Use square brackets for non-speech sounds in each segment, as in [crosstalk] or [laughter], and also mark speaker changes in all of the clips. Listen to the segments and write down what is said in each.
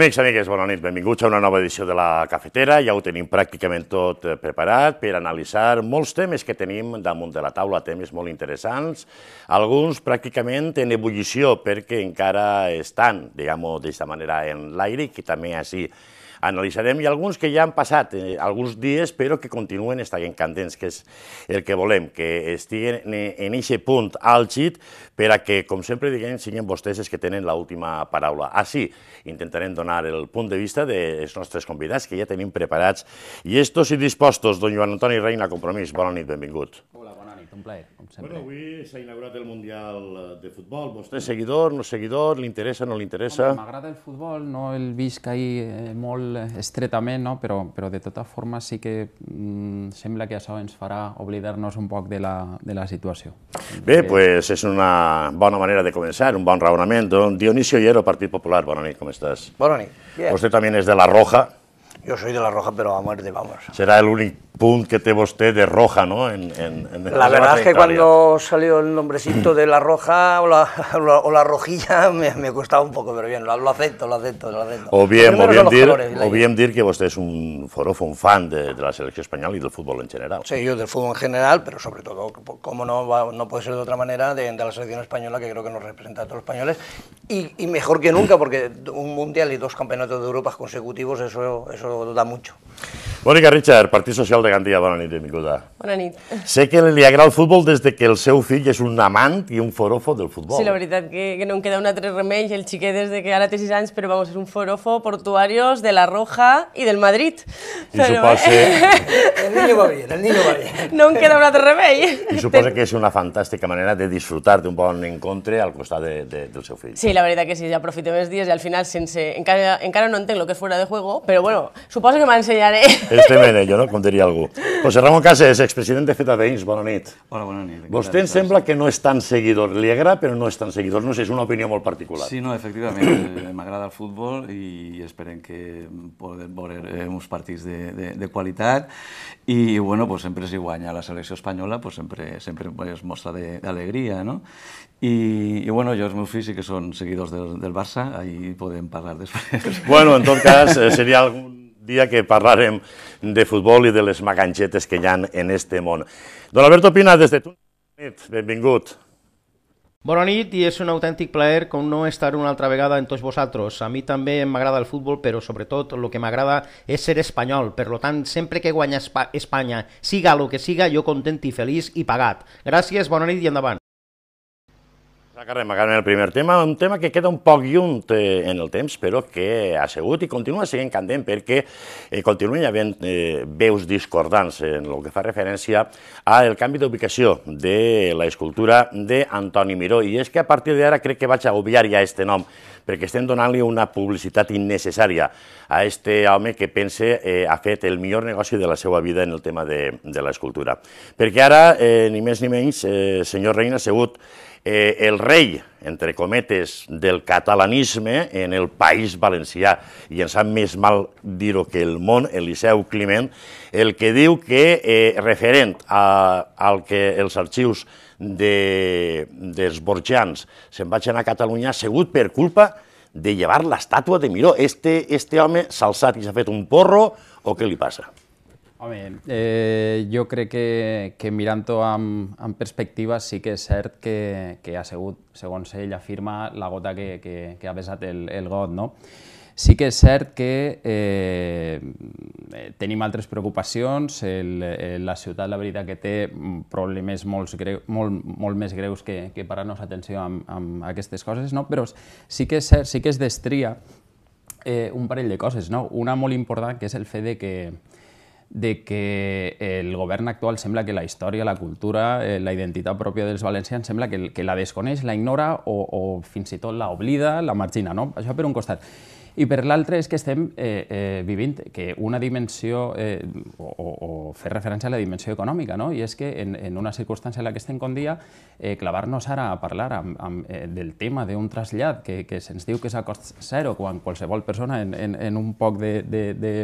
Speaker 1: Amics, amigues, bona nit, benvinguts a una nova edició de la Cafetera. Ja ho tenim pràcticament tot eh, preparat per analitzar molts temes que tenim damunt de la taula, temes molt interessants, alguns pràcticament en ebullició perquè encara estan, diguem-ho d'aquesta manera, en l'aire i que també així analitzarem i alguns que ja han passat eh, alguns dies però que continuen estant candents, que és el que volem, que estiguen en aquest punt àlgid per a que, com sempre diguem, siguin vostès els que tenen l'última paraula. Així, intentarem donar el punt de vista dels nostres convidats que ja tenim preparats i estos i dispostos, don Joan Antoni Reina Compromís. Bona nit, benvingut.
Speaker 2: Hola, Albert, un plaer, com sempre. Bueno,
Speaker 1: avui s'ha inaugurat el Mundial eh, de Futbol. Vostè és
Speaker 2: seguidor, no seguidor, li interessa, no li interessa? M'agrada el futbol, no el visc ahir eh, molt eh, estretament, no? però, però de tota forma sí que mm, sembla que això ens farà oblidar-nos un poc de la, de la situació.
Speaker 1: Bé, doncs pues és una bona manera de començar, un bon raonament. Don Dionisio Hierro, Partit Popular, bona nit, com estàs? Bona nit. Bien. Vostè també és de la Roja.
Speaker 3: Jo soy de la Roja, però a muerte, vamos.
Speaker 1: Serà el punt que te vostè de Roja, no? En, la verdad es que cuando
Speaker 3: salió el nombrecito de la Roja o la, [laughs] la, Rojilla [laughs] me, me, costaba un poco, pero bien, lo, acepto, lo acepto, lo acepto. O bien, o bien, dir, o
Speaker 1: bien que usted es un forofo, un fan de, la selección española y del fútbol en general. Sí,
Speaker 3: yo del fútbol en general, pero sobre todo, como no, no puede ser de otra manera, de, la selección española, que creo que nos representa a todos los españoles, y, mejor que nunca, porque un Mundial y dos campeonatos de Europa consecutivos, eso, eso da mucho.
Speaker 1: Mónica Richard, Partido Social de Gandia, bona nit, benvinguda. Bona nit. Sé que li agrada el futbol des de que el seu fill és un amant i un forofo del futbol. Sí, la
Speaker 4: veritat que, que no em queda un altre remei, el xiquet des de que ara té 6 anys, però vamos, és un forofo portuarios de la Roja i del Madrid. I però, suposa... Eh? El niño
Speaker 3: va bien, el niño va
Speaker 4: bien. No em queda un altre remei. I suposa
Speaker 1: que és una fantàstica manera de disfrutar d'un bon encontre al costat de, de, del seu fill.
Speaker 4: Sí, la veritat que sí, ja aprofitem els dies i al final sense... Encara, encara no entenc el que és fora de juego, però bueno, suposo que m'ensenyaré. Este en
Speaker 1: ello, no? Com diria el algú. José Ramon Casés, expresident de Feta Veïns, bona nit. Hola, bona nit. Vostè em sembla que no és tan seguidor, li agrada però no és tan seguidor, no sé, és una opinió molt particular. Sí,
Speaker 5: no, efectivament, eh, m'agrada el futbol i esperem que podem veure eh, uns partits de, de, de qualitat i, bueno, pues, sempre si guanya la selecció espanyola, pues, sempre, sempre es mostra d'alegria, no? I, I, bueno, jo els meus fills sí que són seguidors del, del Barça, ahir podem parlar després. Bueno, en tot cas, eh, seria algun dia que parlarem
Speaker 1: de futbol i de les maganxetes que hi ha en este món. Don Alberto Pina, des de tu, benvingut.
Speaker 6: Bona nit i és un autèntic plaer com no estar una altra vegada en tots vosaltres. A mi també m'agrada el futbol, però sobretot el que m'agrada és ser espanyol. Per lo tant, sempre que guanya Espanya, siga el que siga, jo content i feliç i pagat. Gràcies, bona nit i endavant.
Speaker 1: Carme, Carme, el primer tema, un tema que queda un poc llunt eh, en el temps, però que ha sigut i continua sent candent perquè eh, continuen havent eh, veus discordants en el que fa referència al canvi d'ubicació de la escultura d'Antoni Miró. I és que a partir d'ara crec que vaig a obviar ja este nom perquè estem donant-li una publicitat innecessària a este home que pense eh, ha fet el millor negoci de la seva vida en el tema de, de l'escultura. Perquè ara, eh, ni més ni menys, eh, senyor Reina ha sigut eh, el rei, entre cometes, del catalanisme en el País Valencià, i ens sap més mal dir-ho que el món, Eliseu Climent, el que diu que, eh, referent a, al que els arxius de, dels borjans se'n vaig anar a Catalunya segut per culpa de llevar l'estàtua de Miró. Este, este home alçat i s'ha fet un porro o què li passa?
Speaker 2: Home, eh, jo crec que, que mirant-ho amb, amb perspectiva sí que és cert que, que ha sigut, segons ell afirma, la gota que, que, que ha besat el, el got, no? Sí que és cert que eh, eh tenim altres preocupacions. El, el, eh, la ciutat, la veritat, que té mm, problemes molt, greu, molt, molt més greus que, que parar-nos atenció amb, amb aquestes coses, no? però sí que és cert, sí que es destria eh, un parell de coses. No? Una molt important, que és el fet de que, de que el govern actual sembla que la història, la cultura, eh, la identitat pròpia dels valencians sembla que, que la desconeix, la ignora o, o fins i tot la oblida, la margina, no? Això per un costat. I per l'altre és que estem eh, eh, vivint que una dimensió, eh, o, o fer referència a la dimensió econòmica, no? i és que en, en una circumstància en la que estem con dia, eh, clavar-nos ara a parlar amb, amb, eh, del tema d'un trasllat que, que se'ns diu que és a cost zero, quan qualsevol persona en, en, en un poc de, de, de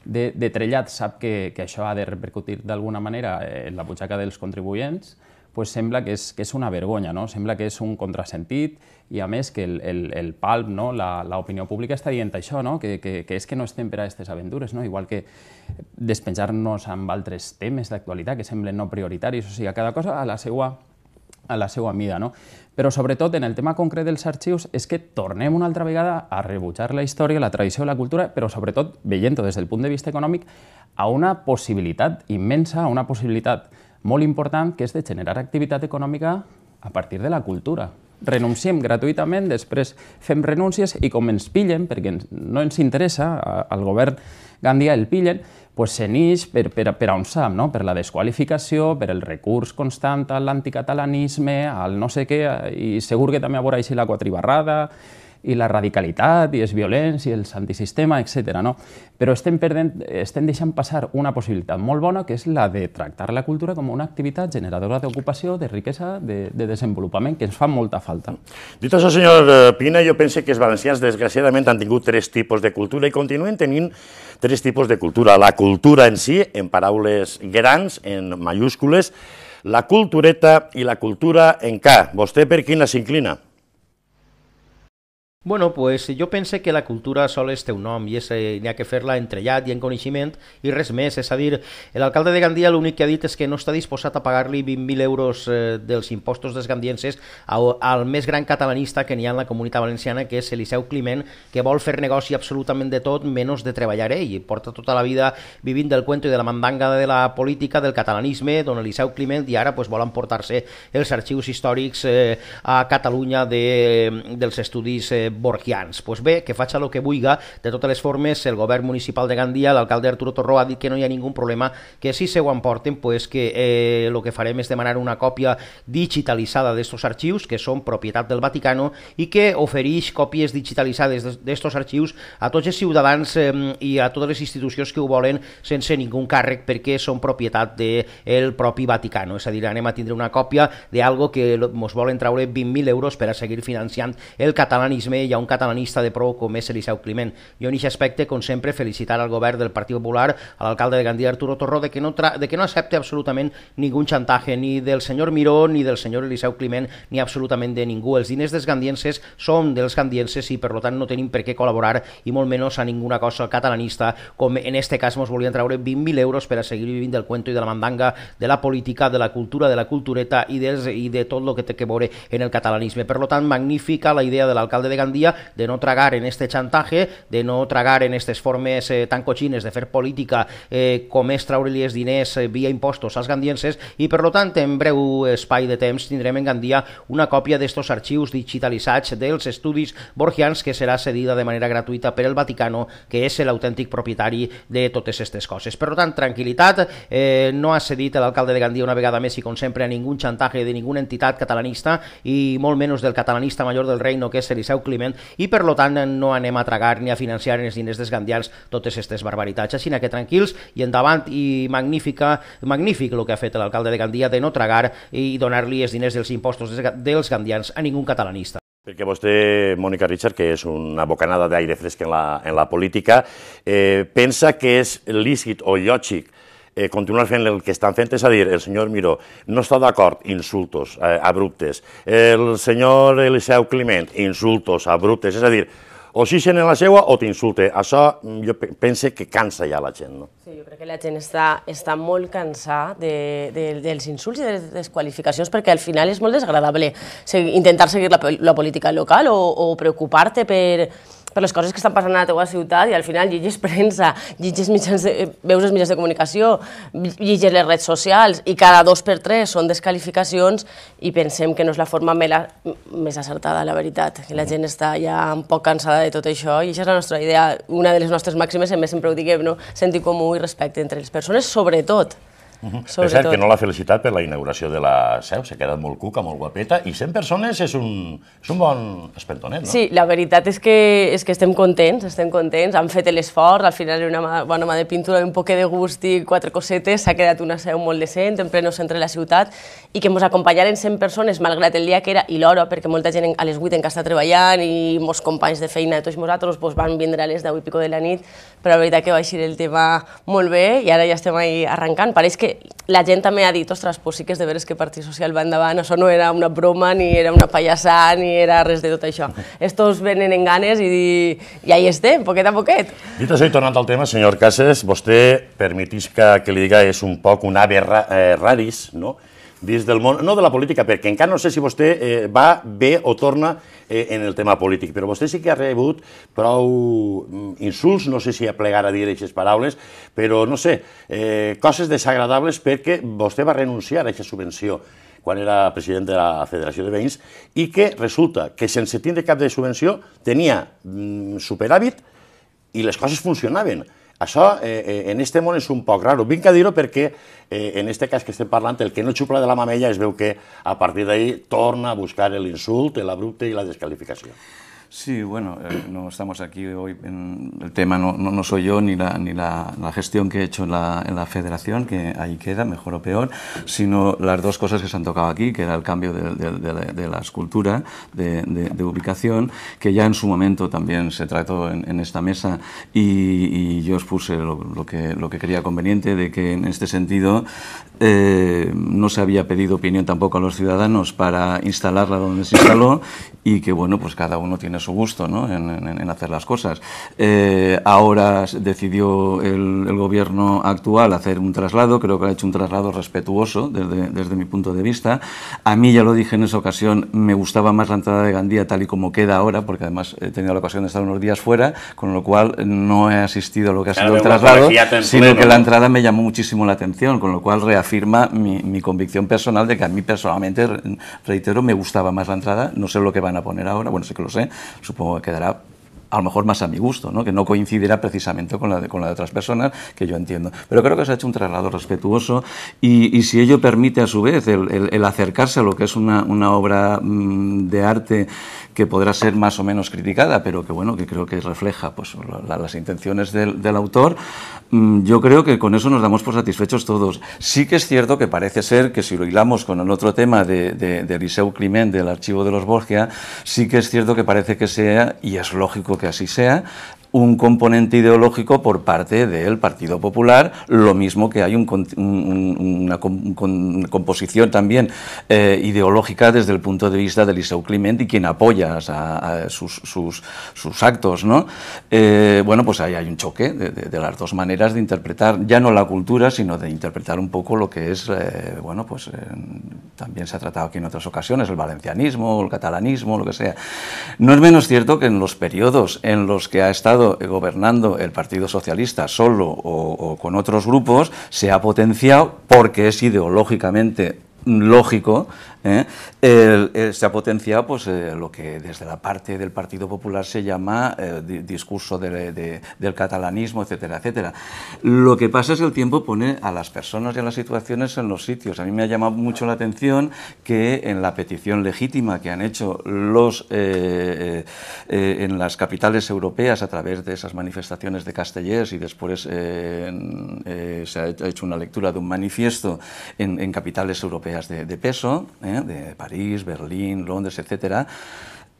Speaker 2: de, de trellat sap que, que això ha de repercutir d'alguna manera eh, en la butxaca dels contribuents, pues sembla que és, que és una vergonya, no? sembla que és un contrasentit, i a més que el, el, el palp, no? l'opinió pública està dient això, no? que, que, que és que no estem per a aquestes aventures, no? igual que despenjar-nos amb altres temes d'actualitat que semblen no prioritaris, o sigui, cada cosa a la seva a la seva mida. No? Però sobretot en el tema concret dels arxius és que tornem una altra vegada a rebutjar la història, la tradició, i la cultura, però sobretot, veient-ho des del punt de vista econòmic, a una possibilitat immensa, a una possibilitat molt important, que és de generar activitat econòmica a partir de la cultura renunciem gratuïtament, després fem renúncies i com ens pillen, perquè no ens interessa, al govern Gandia el pillen, pues se n'ix per, per, per on sap, no? per la desqualificació, per el recurs constant a l'anticatalanisme, al no sé què, i segur que també a veure així la quatribarrada, i la radicalitat, i és violents, i el antisistema, etc. No? Però estem, perdent, estem deixant passar una possibilitat molt bona, que és la de tractar la cultura com una activitat generadora d'ocupació, de riquesa, de, de desenvolupament, que ens fa molta falta.
Speaker 1: Dit això, senyor eh, Pina, jo penso que els valencians, desgraciadament, han tingut tres tipus de cultura i continuen tenint tres tipus de cultura. La cultura en si, en paraules grans, en majúscules, la cultureta i la cultura en K. Vostè per quina s'inclina?
Speaker 6: Bueno, pues jo pense que la cultura sol és un nom i és, n'hi ha que fer-la entrellat i en coneixement i res més. És a dir, l'alcalde de Gandia l'únic que ha dit és que no està disposat a pagar-li 20.000 euros eh, dels impostos dels gandienses al, al més gran catalanista que n'hi ha en la comunitat valenciana, que és Eliseu Climent, que vol fer negoci absolutament de tot menys de treballar ell. Porta tota la vida vivint del cuento i de la mandanga de la política, del catalanisme, d'on Eliseu Climent, i ara pues, volen portar-se els arxius històrics eh, a Catalunya de, dels estudis eh, borgians. Pues bé, que faig el que vulga, de totes les formes, el govern municipal de Gandia, l'alcalde Arturo Torró, ha dit que no hi ha ningú problema, que si se ho emporten, pues que eh, que farem és demanar una còpia digitalitzada d'estos arxius, que són propietat del Vaticano, i que ofereix còpies digitalitzades d'estos arxius a tots els ciutadans eh, i a totes les institucions que ho volen sense ningú càrrec perquè són propietat del de propi Vaticano. És a dir, anem a tindre una còpia d'algo que ens volen traure 20.000 euros per a seguir financiant el catalanisme hi ha un catalanista de prou com és Eliseu Climent. Jo en aquest aspecte, com sempre, felicitar al govern del Partit Popular, a l'alcalde de Gandia, Arturo Torró, de que, no de que no accepte absolutament ningú xantatge, ni del senyor Miró, ni del senyor Eliseu Climent, ni absolutament de ningú. Els diners dels gandienses són dels gandienses i, per tant, no tenim per què col·laborar i molt menys a ninguna cosa catalanista, com en este cas ens volien treure 20.000 euros per a seguir vivint del cuento i de la mandanga, de la política, de la cultura, de la cultureta i, dels, i de tot el que té que veure en el catalanisme. Per tant, magnífica la idea de l'alcalde de Gandia Finlandia de no tragar en este chantaje, de no tragar en aquestes formes eh, tan cochines de fer política eh, com és treure-li diners eh, via impostos als gandienses i per lo tant en breu espai de temps tindrem en Gandia una còpia d'estos arxius digitalitzats dels estudis borgians que serà cedida de manera gratuïta per el Vaticano que és l'autèntic propietari de totes aquestes coses. Per tant, tranquil·litat, eh, no ha cedit l'alcalde de Gandia una vegada més i com sempre a ningú xantatge de ninguna entitat catalanista i molt menys del catalanista major del reino que és Eliseu Climent compliment i per lo tant no anem a tragar ni a financiar en els diners dels gandians totes aquestes barbaritats, sinó que tranquils i endavant i magnífica, magnífic el que ha fet l'alcalde de Gandia de no tragar i donar-li els diners dels impostos dels gandians a ningú catalanista.
Speaker 1: Perquè vostè, Mònica Richard, que és una bocanada d'aire fresc en la, en la política, eh, pensa que és lícit o llògic eh, continuar fent el que estan fent, és a dir, el senyor Miró no està d'acord, insultos eh, abruptes, el senyor Eliseu Climent, insultos abruptes, és a dir, o xixen en la seua o t'insulte. Això mm, jo pense que cansa ja la gent. No? Sí,
Speaker 4: jo crec que la gent està, està molt cansada de, de, dels insults i de les desqualificacions perquè al final és molt desagradable intentar seguir la, la política local o, o preocupar-te per, per les coses que estan passant a la teva ciutat i al final llegis premsa, llegis mitjans de, veus els mitjans de comunicació, llegis les redes socials i cada dos per tres són descalificacions i pensem que no és la forma mela, més acertada, la veritat. Que la gent està ja un poc cansada de tot això i això és la nostra idea, una de les nostres màximes, a més sempre ho diguem, no? sentir comú i respecte entre les persones, sobretot. Uh [laughs] -huh. És cert que no l'ha
Speaker 1: felicitat per la inauguració de la seu, s'ha quedat molt cuca, molt guapeta, i 100 persones és un, és un bon espertonet, no? Sí,
Speaker 4: la veritat és que, és que estem contents, estem contents, han fet l'esforç, al final una mà, bona mà de pintura, un poc de gust i quatre cosetes, s'ha quedat una seu molt decent, en pleno centre de la ciutat, i que ens acompanyaren 100 persones, malgrat el dia que era, i l'hora, perquè molta gent a les 8 encara està treballant, i molts companys de feina de tots nosaltres doncs, van vindre a les 10 i pico de la nit, però la veritat que va eixir el tema molt bé, i ara ja estem ahí arrencant. Pareix que la gent també ha dit, ostres, pues sí que és de veres que Partit Social va endavant, això no era una broma, ni era una pallassà, ni era res de tot això. [laughs] Estos venen en ganes i, i ahí estem, poquet a poquet.
Speaker 1: Dit això i tornant al tema, senyor Cases, vostè, permetis que, que li diga, és un poc un ave ra, eh, raris, no?, dins del món, no de la política, perquè encara no sé si vostè eh, va bé o torna eh, en el tema polític, però vostè sí que ha rebut prou mm, insults, no sé si aplegar a dir aquestes paraules, però no sé, eh, coses desagradables perquè vostè va renunciar a aquesta subvenció quan era president de la Federació de Veïns, i que resulta que sense tindre cap de subvenció tenia mm, superàvit i les coses funcionaven. Això eh, eh, en este món és un poc raro. Vinc a dir-ho perquè eh, en este cas que estem parlant, el que no xupla de la mamella es veu que a partir d'ahir torna a buscar l'insult, l'abrupte i la descalificació. Sí, bueno, eh,
Speaker 5: no estamos aquí hoy, en el tema no, no, soy yo ni, la, ni la, gestión que he hecho en la, en la, federación, que ahí queda, mejor o peor, sino las dos cosas que se han tocado aquí, que era el cambio de, de, de, la escultura, de, ubicación, que ya en su momento también se trató en, esta mesa y, yo expuse lo, que, lo que creía conveniente, de que en este sentido eh, no se había pedido opinión tampoco a los ciudadanos para instalarla donde se instaló y que, bueno, pues cada uno tiene su gusto ¿no? en, hacer las cosas. Eh, ahora decidió el, gobierno actual hacer un traslado, creo que ha hecho un traslado respetuoso desde, mi punto de vista. A mí, ya lo dije en esa ocasión, me gustaba más la entrada de Gandía tal y como queda ahora, porque además he tenido la ocasión de estar unos días fuera, con lo cual no he asistido a lo que ha sido el traslado, sino que la entrada me llamó muchísimo la atención, con lo cual reafirma mi, mi convicción personal de que a mí personalmente, reitero, me gustaba más la entrada, no sé lo que van a poner ahora, bueno, sé que lo sé, supongo que quedará a lo mejor más a mi gusto, que no coincidirá precisamente con la, de, con la de otras personas, que yo entiendo. Pero creo que se ha hecho un traslado respetuoso y, si ello permite a su vez el, acercarse a lo que es una, obra mm, de arte que podrá ser más o menos criticada, pero que bueno, que creo que refleja pues, las intenciones del, autor, mm, yo creo que con eso nos damos por satisfechos todos. Sí que es cierto que parece ser que si lo hilamos con el otro tema de, Eliseu Climent, del archivo de los Borgia, sí que es cierto que parece que sea, y es lógico que así sea, un componente ideológico por parte del Partido Popular, lo mismo que hay una, composición también eh, ideológica desde el punto de vista de Liceu Climent y quien apoya sus, actos. ¿no? Eh, bueno, pues ahí hay un choque de, las dos maneras de interpretar, ya no la cultura, sino de interpretar un poco lo que es, eh, bueno, pues también se ha tratado aquí en otras ocasiones, el valencianismo, el catalanismo, lo que sea. No es menos cierto que en los periodos en los que ha estado eh, gobernando el Partido Socialista solo o, o con otros grupos, se ha potenciado porque es ideológicamente lógico ¿eh? Eh, se ha potenciado pues, eh, lo que desde la parte del Partido Popular se llama discurso del catalanismo, etcétera, etcétera. Lo que pasa es que el tiempo pone a las personas y a las situaciones en los sitios. A mí me ha llamado mucho la atención que en la petición legítima que han hecho los en las capitales europeas a través de esas manifestaciones de castellers y después se ha hecho una lectura de un manifiesto en, capitales europeas de, peso, ¿eh? de París, Berlín, Londres, etcétera,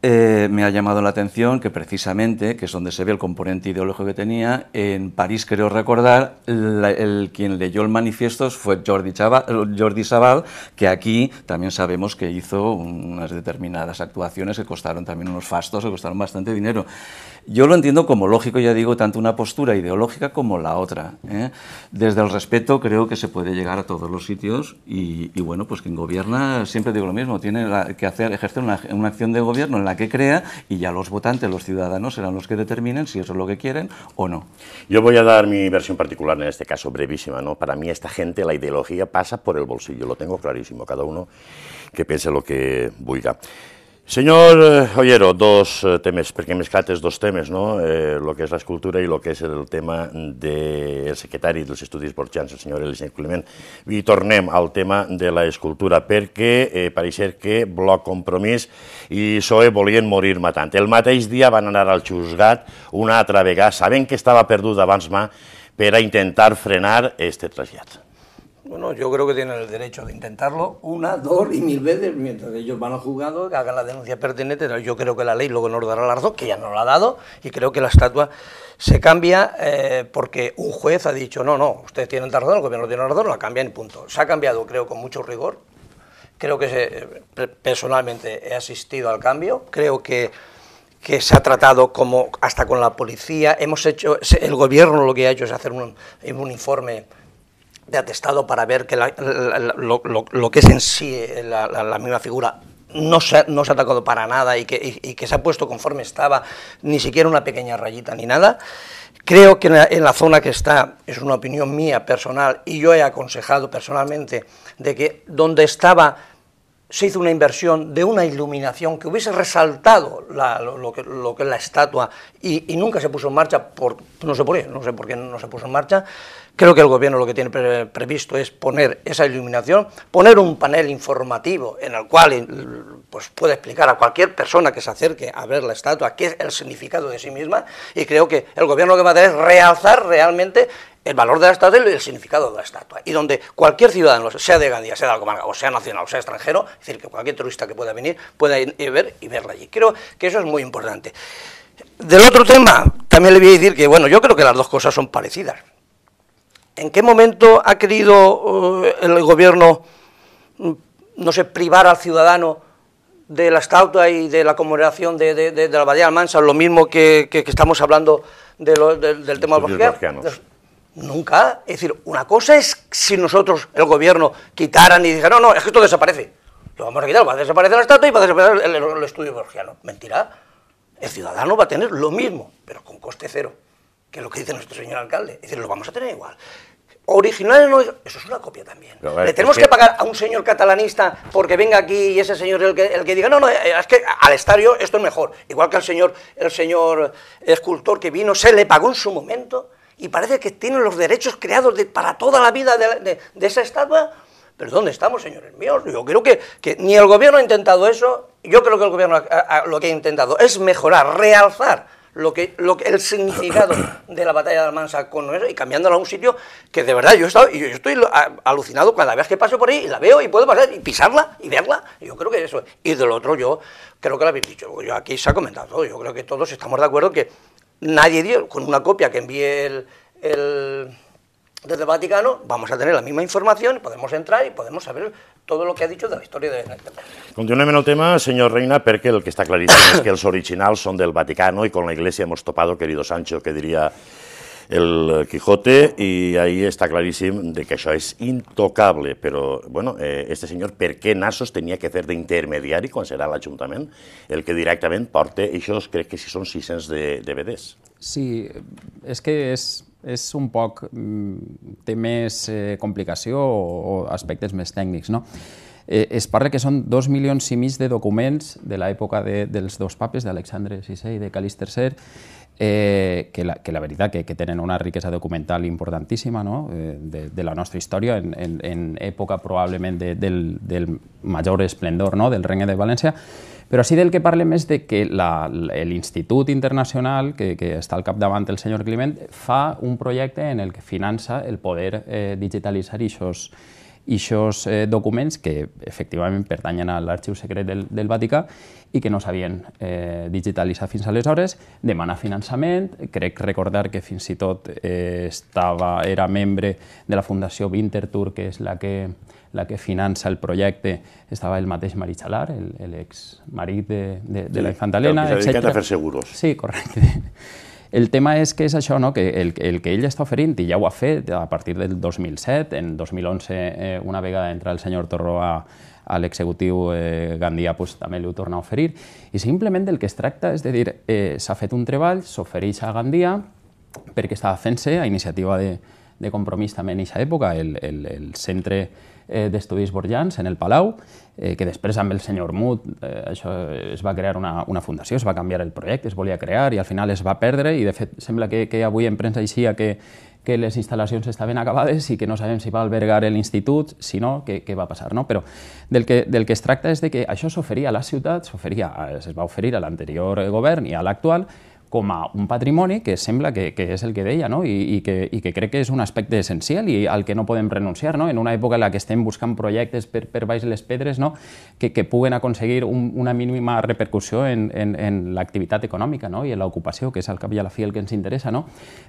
Speaker 5: eh, me ha llamado la atención que precisamente, que es donde se ve el componente ideológico que tenía, en París creo recordar, el, quien leyó el manifiesto fue Jordi, Chaval, Jordi Sabal, que aquí también sabemos que hizo unas determinadas actuaciones que costaron también unos fastos, que costaron bastante dinero. Yo lo entiendo como lógico, ya digo, tanto una postura ideológica como la otra. ¿eh? Desde el respeto creo que se puede llegar a todos los sitios y, bueno, pues quien gobierna, siempre digo lo mismo, tiene que hacer, ejercer una, acción de gobierno en la que crea y ya los votantes, los ciudadanos serán los que determinen si eso es lo que quieren o no. Yo voy a dar mi versión particular en este caso, brevísima.
Speaker 1: ¿no? Para mí esta gente, la ideología pasa por el bolsillo, lo tengo clarísimo, cada uno que piense lo que vulga. Senyor eh, Ollero, dos eh, temes, perquè mescates dos temes, no? Eh, lo que és l'escultura i lo que és el tema del de secretari dels Estudis Borjans, el senyor Elisner Climent. I tornem al tema de la escultura, perquè eh, pareixer que Bloc Compromís i PSOE volien morir matant. El mateix dia van anar al juzgat una altra vegada, sabent que estava perdut abans mà, per a intentar frenar
Speaker 3: este trasllat. Bueno, yo creo que tienen el derecho de intentarlo una, dos y mil veces mientras ellos van al juzgado, que hagan la denuncia pertinente. Yo creo que la ley luego nos dará la razón, que ya no lo ha dado, y creo que la estatua se cambia eh, porque un juez ha dicho, no, no, ustedes tienen razón, el gobierno tiene razón, la cambian y punto. Se ha cambiado, creo, con mucho rigor. Creo que se, eh, personalmente he asistido al cambio. Creo que se ha tratado como hasta con la policía. Hemos hecho el gobierno lo que ha hecho es hacer un informe de atestado para ver que lo, que es en sí la misma figura no se, no se, ha atacado para nada y que, que, se ha puesto conforme estaba, ni siquiera una pequeña rayita ni nada. Creo que en la, zona que está, es una opinión mía personal, y yo he aconsejado personalmente de que donde estaba se hizo una inversión de una iluminación que hubiese resaltado lo, que, es la estatua y, nunca se puso en marcha, por, no, sé por qué, no sé por qué no se puso en marcha, Creo que el gobierno lo que tiene previsto es poner esa iluminación, poner un panel informativo en el cual pues, pueda explicar a cualquier persona que se acerque a ver la estatua qué es el significado de sí misma y creo que el gobierno lo que va a hacer es realzar realmente el valor de la estatua y el significado de la estatua. Y donde cualquier ciudadano, sea de Gandía, sea de la o sea nacional, o sea extranjero, es decir, que cualquier turista que pueda venir pueda ir, ver y verla allí. Creo que eso es muy importante. Del otro tema, también le voy a decir que, bueno, yo creo que las dos cosas son parecidas. ¿En qué momento ha querido eh, el gobierno, mm, no sé, privar al ciudadano de la estatua y de la conmemoración de, la Bahía de Almansa, lo mismo que, estamos hablando del tema de los Nunca. Es decir, una cosa es si nosotros, el gobierno, quitaran y dijeran, no, no, es que esto desaparece. Lo vamos a quitar, va a desaparecer la estatua y va a desaparecer el, estudio borgiano. Mentira. El ciudadano va a tener lo mismo, pero con coste cero, que es lo que dice nuestro señor alcalde. Es decir, lo vamos a tener igual originales no... Eso es una copia también. Le tenemos que... pagar a un señor catalanista porque venga aquí y ese señor el que, el que diga, no, no, eh, es que al estadio esto es mejor. Igual que al señor, el señor escultor que vino, se le pagó en su momento y parece que tiene los derechos creados para toda la vida de, esa estatua. Pero ¿dónde estamos, señores míos? Yo creo que, ni el gobierno ha intentado eso, yo creo que el gobierno lo que ha intentado es mejorar, realzar lo que, lo que, el significado [coughs] de la batalla de Almansa con eso y cambiándola a un sitio que de verdad yo, he estado, y yo estoy alucinado cada vez que paso por ahí y la veo y puedo pasar y pisarla y verla. Yo creo que eso. Y del otro yo creo que lo habéis dicho. Yo aquí se ha comentado Yo creo que todos estamos de acuerdo que nadie dio con una copia que envíe el desde el Vaticano vamos a tener la misma información, podemos entrar y podemos saber todo lo que ha dicho de la historia de nuestra
Speaker 1: Continuem en el tema, señor Reina, perquè el que està claríssim és que els originals són del Vaticano i con la Iglesia hemos topado, querido Sancho, que diria el Quijote y ahí está clarísimo de que eso es intocable, pero bueno, eh, este señor per què nassos tenia que fer d'intermediari quan serà l'Ajuntament el que directament porta, això crec que si són 600 de, de BDs.
Speaker 2: Sí, és que és, és un poc, mm, té més eh, complicació o, o aspectes més tècnics. No? Eh, es parla que són dos milions i mig de documents de l'època de, dels dos papes, d'Alexandre VI i de Calís III, eh, que, la, que la veritat que, que tenen una riquesa documental importantíssima no? eh, de, de la nostra història en, en, en època probablement de, del, del major esplendor no? del Regne de València, però sí del que parlem és de que l'Institut Internacional, que, que està al capdavant el senyor Climent, fa un projecte en el que finança el poder eh, digitalitzar aquests i aquests eh, documents que efectivament pertanyen a l'arxiu secret del, del Vaticà i que no s'havien eh, digitalitzat fins aleshores, demanar finançament, crec recordar que fins i tot eh, estava, era membre de la Fundació Winterthur, que és la que, la que finança el projecte, estava el mateix Marichalar, l'exmarit de, de, de sí, la Infanta Helena, etc. Que s'ha dedicat a fer seguros. Sí, correcte. El tema és que és això, no? que el, el que ell està oferint, i ja ho ha fet a partir del 2007, en 2011, eh, una vegada entra el senyor Torró a, a l'executiu eh, Gandia pues, també li ho torna a oferir, i simplement del que es tracta és de dir, eh, s'ha fet un treball, s'ofereix a Gandia, perquè estava fent-se a iniciativa de, de compromís també en aquesta època, el, el, el centre eh, d'Estudis Borjans en el Palau, eh, que després amb el senyor Mut eh, això es va crear una, una fundació, es va canviar el projecte, es volia crear i al final es va perdre i de fet sembla que, que avui en premsa així que, que les instal·lacions estaven acabades i que no sabem si va albergar l'institut, si no, què, què va passar. No? Però del que, del que es tracta és de que això s'oferia a la ciutat, s'oferia, es va oferir a l'anterior govern i a l'actual, com a un patrimoni que sembla que, que és el que deia, no? I, i, que, i que crec que és un aspecte essencial i al que no podem renunciar, no? En una època en la que estem buscant projectes per, per baix les pedres, no? Que, que puguen aconseguir un, una mínima repercussió en, en, en l'activitat econòmica, no? I en l'ocupació, que és al cap i a la fi el que ens interessa, no?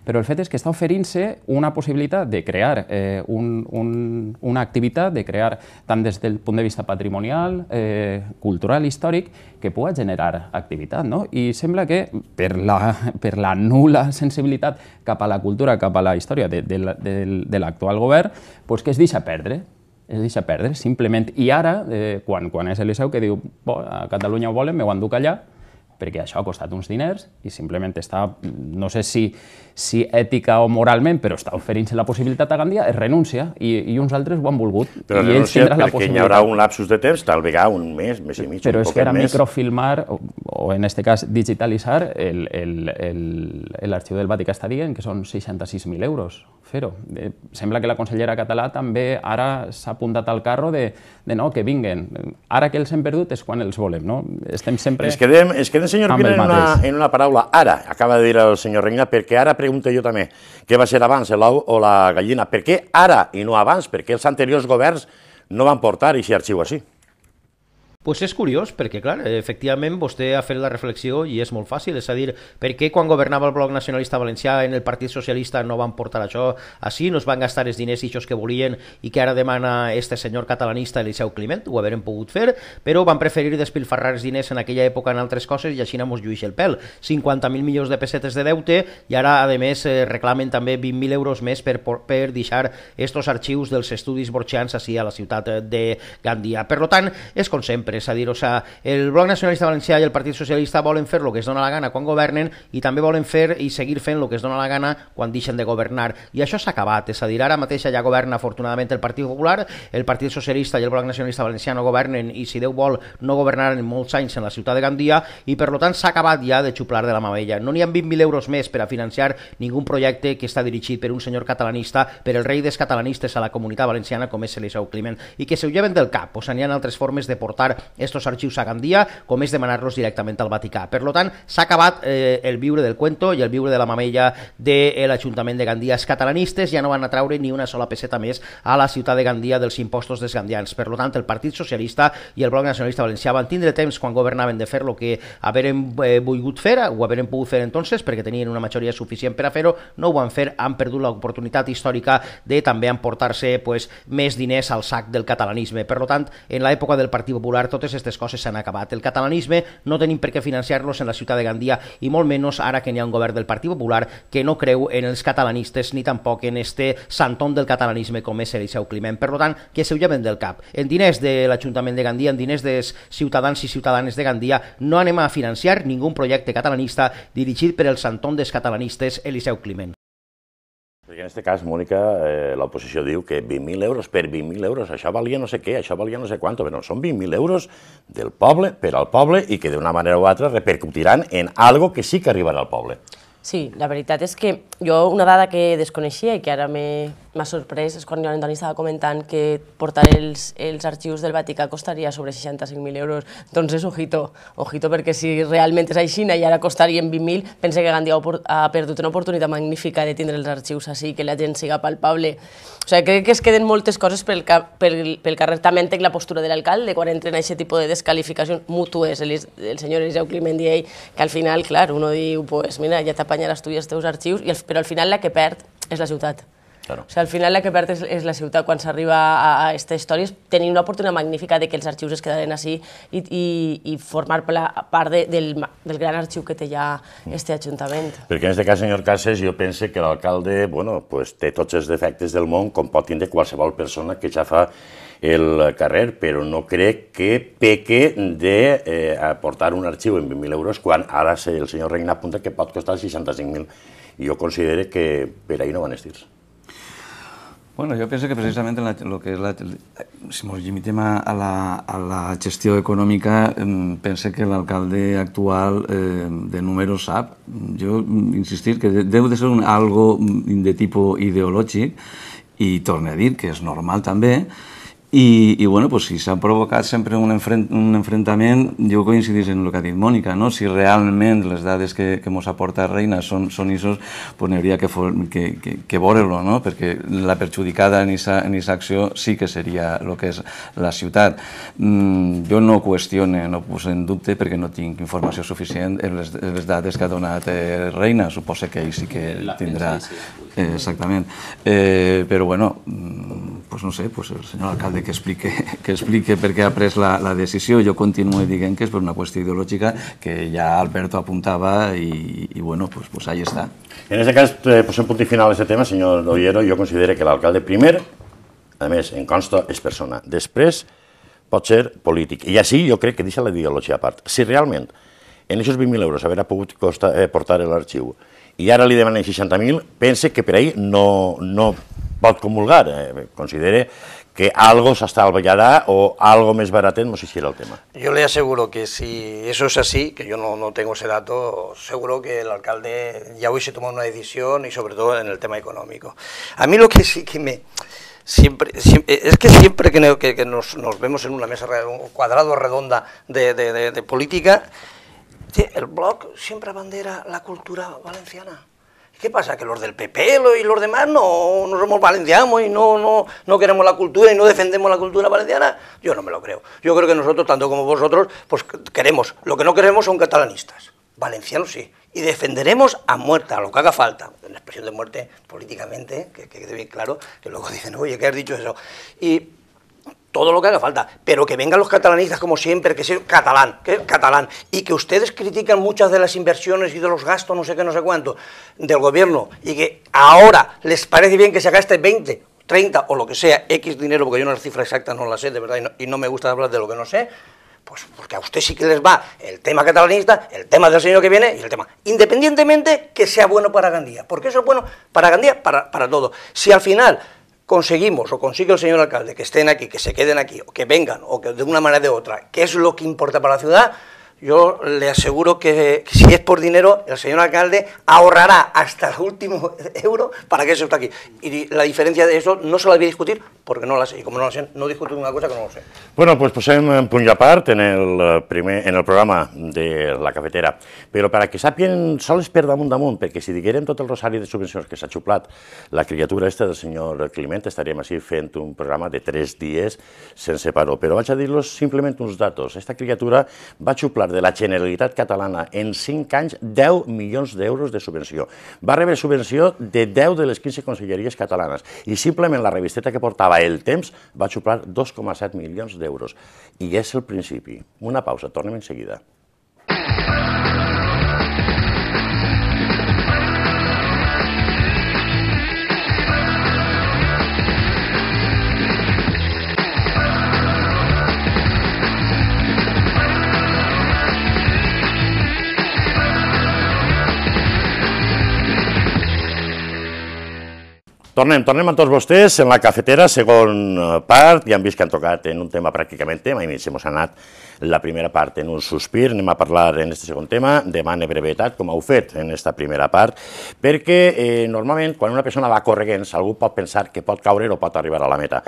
Speaker 2: Però el fet és que està oferint-se una possibilitat de crear eh, un, un, una activitat, de crear tant des del punt de vista patrimonial, eh, cultural, històric, que pugui generar activitat, no? I sembla que per la la, per la nula sensibilitat cap a la cultura, cap a la història de, de, de, l'actual govern, pues que es deixa perdre es deixa perdre, simplement. I ara, eh, quan, quan és Eliseu que diu a Catalunya ho volen, me ho enduc allà, perquè això ha costat uns diners i simplement està, no sé si, si ètica o moralment, però està oferint-se la possibilitat a Gandia, es renuncia i, i uns altres ho han volgut. Però I ells tindran la possibilitat. hi haurà un
Speaker 1: lapsus de temps, tal vegada un mes, mes i mig, Però és que era més.
Speaker 2: microfilmar, o, o en aquest cas digitalitzar, l'arxiu del Vaticà està dient que són 66.000 euros fer-ho. Eh, sembla que la consellera català també ara s'ha apuntat al carro de, de no, que vinguen. Ara que els hem perdut és quan els volem, no? Estem sempre... Es quedem,
Speaker 1: es quedem senyor Pina en una,
Speaker 2: en una paraula, ara, acaba
Speaker 1: de dir el senyor Reina, perquè ara pregunto jo també, què va ser abans, l'ou o la gallina? Per què ara i no abans? Per què els anteriors governs no van portar aquest arxiu així?
Speaker 6: pues és curiós, perquè, clar, efectivament, vostè ha fet la reflexió i és molt fàcil, és a dir, per què quan governava el bloc nacionalista valencià en el Partit Socialista no van portar això així, no es van gastar els diners i això que volien i que ara demana este senyor catalanista Eliseu Climent, ho haurem pogut fer, però van preferir despilfarrar els diners en aquella època en altres coses i així no mos lluix el pèl. 50.000 milions de pessetes de deute i ara, a més, eh, reclamen també 20.000 euros més per, per deixar estos arxius dels estudis borxians així a la ciutat de Gandia. Per tant, és com sempre, sempre. És a dir, o sea, el Bloc Nacionalista Valencià i el Partit Socialista volen fer el que es dona la gana quan governen i també volen fer i seguir fent el que es dona la gana quan deixen de governar. I això s'ha acabat, és a dir, ara mateix ja governa afortunadament el Partit Popular, el Partit Socialista i el Bloc Nacionalista Valencià no governen i si Déu vol no governaran molts anys en la ciutat de Gandia i per tant s'ha acabat ja de xuplar de la mamella. No n'hi ha 20.000 euros més per a financiar ningú projecte que està dirigit per un senyor catalanista, per el rei dels catalanistes a la comunitat valenciana com és Eliseu Climent i que se ho lleven del cap, o ha altres formes de portar estos arxius a Gandia com és demanar-los directament al Vaticà. Per tant, s'ha acabat eh, el viure del cuento i el viure de la mamella de eh, l'Ajuntament de Gandia. Els catalanistes ja no van a traure ni una sola peseta més a la ciutat de Gandia dels impostos dels gandians. Per tant, el Partit Socialista i el Bloc Nacionalista Valencià van tindre temps quan governaven de fer el que haveren eh, volgut fer o haveren pogut fer entonces perquè tenien una majoria suficient per a fer-ho, no ho van fer, han perdut l'oportunitat històrica de també emportar-se pues, més diners al sac del catalanisme. Per tant, en l'època del Partit Popular totes aquestes coses s'han acabat. El catalanisme no tenim per què financiar-los en la ciutat de Gandia i molt menys ara que n'hi ha un govern del Partit Popular que no creu en els catalanistes ni tampoc en este santón del catalanisme com és seu Climent. Per tant, que se ho lleven del cap. En diners de l'Ajuntament de Gandia, en diners dels ciutadans i ciutadanes de Gandia, no anem a financiar ningú projecte catalanista dirigit per el santón dels catalanistes Eliseu Climent.
Speaker 1: En aquest cas, Mònica, eh, l'oposició diu que 20.000 euros per 20.000 euros, això valia no sé què, això valia no sé quant, però són 20.000 euros del poble per al poble i que d'una manera o altra repercutiran en algo que sí que arribarà al poble.
Speaker 4: Sí, la veritat és que jo una dada que desconeixia i que ara m'ha sorprès és quan l'Antoni estava comentant que portar els, els arxius del Vaticà costaria sobre 65.000 euros. Doncs és ojito, ojito, perquè si realment és així i ara costarien 20.000, pense que Gandhi ha perdut una oportunitat magnífica de tindre els arxius així, que la gent siga palpable. O sigui, crec que es queden moltes coses pel, pel, pel carrer. També entenc la postura de l'alcalde quan entren a aquest tipus de descalificacions mútues. El, el senyor Eliseu Climent i ell, que al final, clar, uno diu, pues mira, ja t'ha Espanya les tuies, els teus arxius, i el, però al final la que perd és la ciutat. Claro. O sigui, al final la que perd és, és la ciutat quan s'arriba a a aquesta història és tenir una oportunitat magnífica de que els arxius es quedaran així i, i, i formar part de, del, del gran arxiu que té ja este Ajuntament.
Speaker 1: Perquè en aquest cas, senyor Cases, jo pense que l'alcalde bueno, pues, té tots els defectes del món com pot tindre qualsevol persona que ja fa el carrer, però no crec que peque de eh, aportar un arxiu en 20.000 euros quan ara el senyor Regna apunta que pot costar 65.000. Jo considero que per ahir no van estirs.
Speaker 5: Bueno, jo penso que precisament la, lo que és la, si ens limitem a, a, la, a la gestió econòmica, penso que l'alcalde actual eh, de números sap. Jo insistir que deu de ser un algo de tipus ideològic i torne a dir que és normal també i, i bueno, pues, si s'ha provocat sempre un, enfren un enfrontament, jo coincidís en el que ha dit Mònica, no? si realment les dades que, que mos aporta Reina són, són ISOs, pues, hauria que, for, que, que, que veure-lo, no? perquè la perjudicada en aquesta acció sí que seria el que és la ciutat. Mm, jo no qüestione, no poso en dubte, perquè no tinc informació suficient en les, en les dades que ha donat eh, Reina, suposo que ell sí que la tindrà... Eh, exactament. Eh, però bueno, mm, pues no sé, pues el senyor alcalde que explique, que explique per què ha pres la, la decisió. Jo continuo dient que és per una qüestió ideològica que ja Alberto apuntava i, i bueno, pues, pues ahí está.
Speaker 1: En aquest cas, eh, pues en punt final a aquest tema, senyor Ollero, jo considero
Speaker 5: que l'alcalde primer,
Speaker 1: a més, en consta, és persona. Després pot ser polític. I així jo crec que deixa la ideologia a part. Si realment en aquests 20.000 euros haver pogut costa, eh, portar l'arxiu i ara li demanen 60.000, pense que per ahir no, no pot comulgar. Eh, considere que algo se estalvallará o algo más barato no si el tema.
Speaker 3: Yo le aseguro que si eso es así, que yo no, tengo ese dato, seguro que el alcalde ya hoy se tomó una decisión y sobre todo en el tema económico. A mí lo que sí que me... Siempre, es que siempre que, nos, vemos en una mesa cuadrado redonda de, de, política, el blog siempre abandera la cultura valenciana. ¿Qué pasa? ¿Que los del PP y los demás no, no somos valencianos y no, no, no queremos la cultura y no defendemos la cultura valenciana? Yo no me lo creo. Yo creo que nosotros, tanto como vosotros, pues queremos. Lo que no queremos son catalanistas. Valencianos sí. Y defenderemos a muerta, a lo que haga falta. Una expresión de muerte políticamente, que quede bien claro, que luego [laughs] dicen, oye, ¿qué has dicho eso? todo lo que haga falta, pero que vengan los catalanistas como siempre, que sea catalán, que catalán, y que ustedes critican muchas de las inversiones y de los gastos, no sé qué, no sé cuánto, del gobierno, y que ahora les parece bien que se gaste 20, 30 o lo que sea, X dinero, porque yo no las cifras exactas no las sé, de verdad, y no, me gusta hablar de lo que no sé, pues porque a usted sí que les va el tema catalanista, el tema del señor que viene y el tema. Independientemente que sea bueno para Gandía, porque eso es bueno para Gandía, para, para todo. Si al final conseguimos o consigue el señor alcalde que estén aquí, que se queden aquí, o que vengan, o que de una manera de otra, qué es lo que importa para la ciudad, yo le aseguro que, si es por dinero, el señor alcalde ahorrará hasta el último [laughs] euro para que eso esté aquí. Y la diferencia de eso no se la voy a discutir porque no la sé. Y como no la sé, no discuto una cosa que no lo sé.
Speaker 1: Bueno, pues pues en puño en el, eh, primer, en el programa de la cafetera. Pero para que sepien solo per damunt damunt, porque si en todo el rosario de subvenciones que se ha chuplat la criatura esta del señor más y frente a un programa de tres días sin separo. Pero va a decirles simplemente unos datos. Esta criatura va a chuplar de la Generalitat Catalana en 5 anys 10 milions d'euros de subvenció. Va rebre subvenció de 10 de les 15 conselleries catalanes i simplement la revisteta que portava El Temps va xuplar 2,7 milions d'euros. I és el principi. Una pausa, tornem en seguida. Tornem, tornem amb tots vostès en la cafetera, segon eh, part, ja hem vist que han tocat en un tema pràcticament tema, i hemos anat la primera part en un sospir, anem a parlar en aquest segon tema, demane brevetat, com heu fet en aquesta primera part, perquè eh, normalment quan una persona va correguent, algú pot pensar que pot caure o pot arribar a la meta.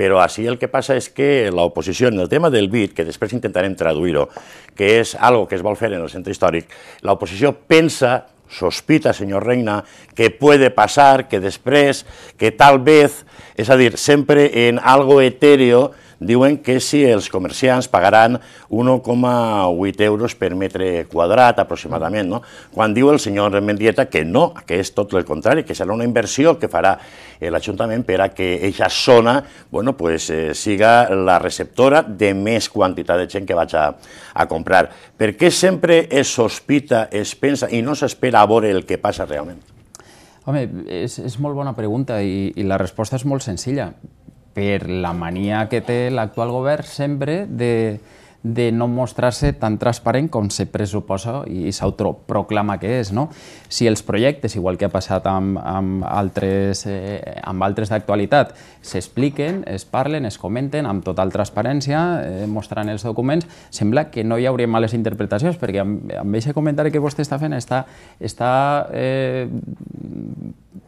Speaker 1: Però així el que passa és que l'oposició en el tema del BIT, que després intentarem traduir-ho, que és algo que es vol fer en el centre històric, l'oposició pensa sospita, señor Reina, que puede pasar, que después... que tal vez, es decir, siempre en algo etéreo diuen que si els comerciants pagaran 1,8 euros per metre quadrat aproximadament, no? quan diu el senyor Mendieta que no, que és tot el contrari, que serà una inversió que farà eh, l'Ajuntament per a que aquesta zona bueno, pues, eh, siga la receptora de més quantitat de gent que vaig a, a comprar. Per què sempre es sospita, es pensa i no s'espera a veure el que passa realment?
Speaker 2: Home, és, és molt bona pregunta i, i la resposta és molt senzilla. per la manía que el actual gobierno siempre de, de no mostrar-se tan transparent com se pressuposa i s'autoproclama que és. No? Si els projectes, igual que ha passat amb, amb altres, eh, amb altres d'actualitat, s'expliquen, es parlen, es comenten amb total transparència, eh, mostrant els documents, sembla que no hi hauria males interpretacions, perquè amb, amb aquest comentari que vostè està fent està, està eh,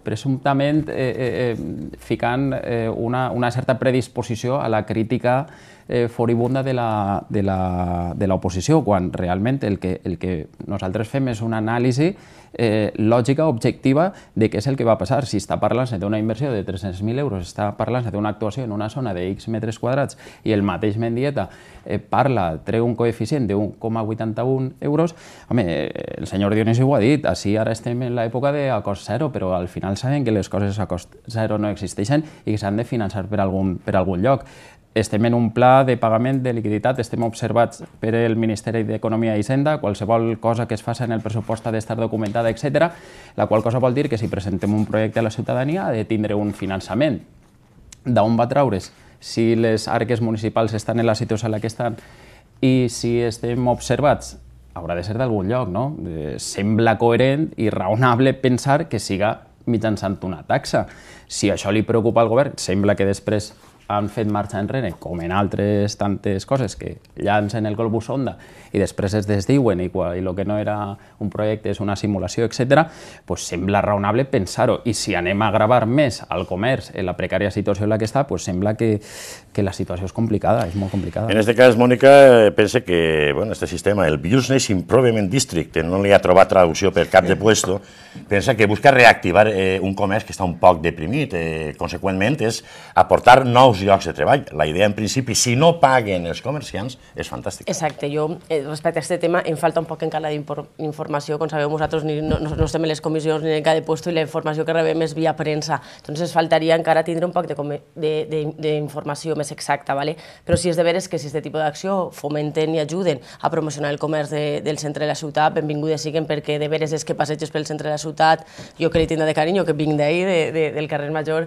Speaker 2: presumptament eh, eh, eh ficant eh, una, una certa predisposició a la crítica eh, foribunda de la, de, la, de l'oposició, quan realment el que, el que nosaltres fem és una anàlisi eh, lògica, objectiva, de què és el que va passar. Si està parlant-se d'una inversió de 300.000 euros, està parlant-se d'una actuació en una zona de X metres quadrats i el mateix Mendieta eh, parla, treu un coeficient de 1,81 euros, home, el senyor Dionisio ho ha dit, així ara estem en l'època d'acost zero, però al final saben que les coses a cost zero no existeixen i que s'han de finançar per algun, per algun lloc. Estem en un pla de pagament de liquiditat, estem observats per el Ministeri d'Economia i Hisenda, qualsevol cosa que es faci en el pressupost ha d'estar documentada, etc. La qual cosa vol dir que si presentem un projecte a la ciutadania ha de tindre un finançament. D'on va traure's? Si les arques municipals estan en la situació en la que estan i si estem observats, haurà de ser d'algun lloc, no? Eh, sembla coherent i raonable pensar que siga mitjançant una taxa. Si això li preocupa al govern, sembla que després han fet marxa enrere, com en altres tantes coses que llancen el globus sonda i després es desdiuen i, i el que no era un projecte és una simulació, etc., pues sembla raonable pensar-ho. I si anem a gravar més al comerç en la precària situació en la que està, pues sembla que, que la situació és complicada, és molt complicada. En aquest
Speaker 1: cas, Mònica, eh, pensa que bueno, este sistema, el Business Improvement District, no li ha trobat traducció per cap de puesto, pensa que busca reactivar eh, un comerç que està un poc deprimit. Eh, conseqüentment, és aportar nous llocs de treball. La idea, en principi, si no paguen els comerciants, és fantàstica.
Speaker 4: Exacte, jo eh, respecte a aquest tema em falta un poc encara d'informació, com sabeu vosaltres ni, no, no estem en les comissions ni en cada lloc i la informació que rebem és via premsa, doncs es faltaria encara tindre un poc d'informació més exacta, ¿vale? però si és de veres que si aquest tipus d'acció fomenten i ajuden a promocionar el comerç de, del centre de la ciutat, benvingudes siguen perquè de veres és que passeges pel centre de la ciutat, jo que li tinc de carinyo, que vinc d'ahir, de, de, del carrer Major,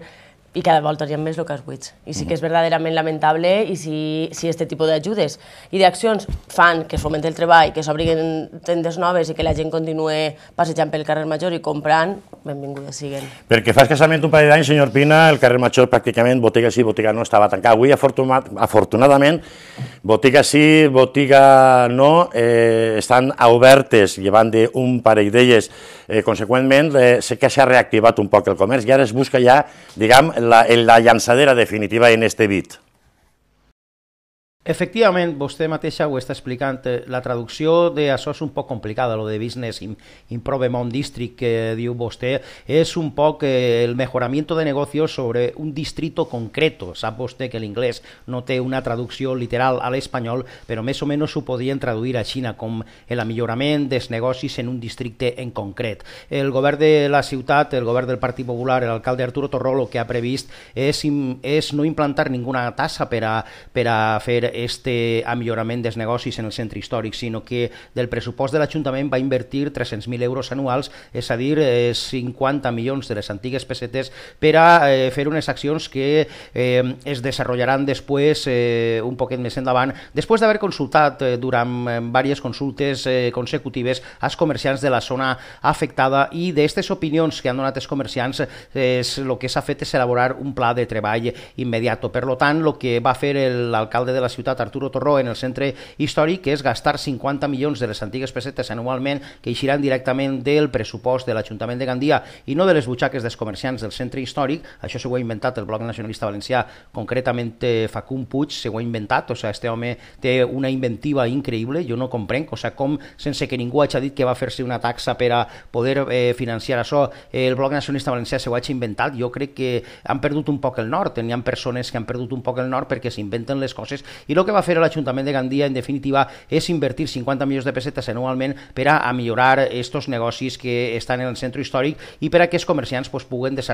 Speaker 4: i cada volta hi ha més locals buits. I sí que és mm. verdaderament lamentable i si, si aquest tipus d'ajudes i d'accions fan que es fomenti el treball, que s'obriguen tendes noves i que la gent continue passejant pel carrer Major i comprant, benvingudes siguen.
Speaker 1: Perquè fa escassament un parell d'anys, senyor Pina, el carrer Major pràcticament botiga sí, botiga no estava tancat. Avui, afortunat, afortunadament, botiga sí, botiga no, eh, estan obertes, llevant d'un parell d'elles eh, conseqüentment eh, sé que s'ha reactivat un poc el comerç i ara es busca ja, diguem, la, la llançadera definitiva en este bit.
Speaker 6: Efectivament, vostè mateixa ho està explicant, eh, la traducció d'això és un poc complicada, lo de business in, improvement district que diu vostè, és un poc eh, el mejoramiento de negocios sobre un distrito concreto. Sap vostè que l'inglès no té una traducció literal a l'espanyol, però més o menys ho podien traduir a Xina com el millorament dels negocis en un districte en concret. El govern de la ciutat, el govern del Partit Popular, l'alcalde Arturo Torrolo, que ha previst és, és no implantar ninguna tassa per a, per a fer este millorament dels negocis en el centre històric, sinó que del pressupost de l'Ajuntament va invertir 300.000 euros anuals, és a dir, 50 eh, milions de les antigues pessetes per a eh, fer unes accions que eh, es desenvoluparan després, eh, un poquet més endavant, després d'haver consultat eh, durant eh, diverses consultes eh, consecutives als comerciants de la zona afectada i d'aquestes opinions que han donat els comerciants, eh, és, el que s'ha fet és elaborar un pla de treball immediat. Per tant, el que va fer l'alcalde de la ciutat ciutat Arturo Torró en el centre històric, que és gastar 50 milions de les antigues pessetes anualment que eixiran directament del pressupost de l'Ajuntament de Gandia i no de les butxaques dels comerciants del centre històric. Això s'ho ha inventat el Bloc Nacionalista Valencià, concretament Facun Puig, s'ho ha inventat, o sigui, este home té una inventiva increïble, jo no comprenc, o sigui, com sense que ningú hagi dit que va fer-se una taxa per a poder eh, financiar això, el Bloc Nacionalista Valencià s'ho ha inventat, jo crec que han perdut un poc el nord, Hi ha persones que han perdut un poc el nord perquè s'inventen les coses i lo que va fer l'Ajuntament de Gandia, en definitiva, és invertir 50 milions de pessetes anualment per a millorar aquests negocis que estan en el centre històric i per a que els comerciants pues, puguen desenvolupar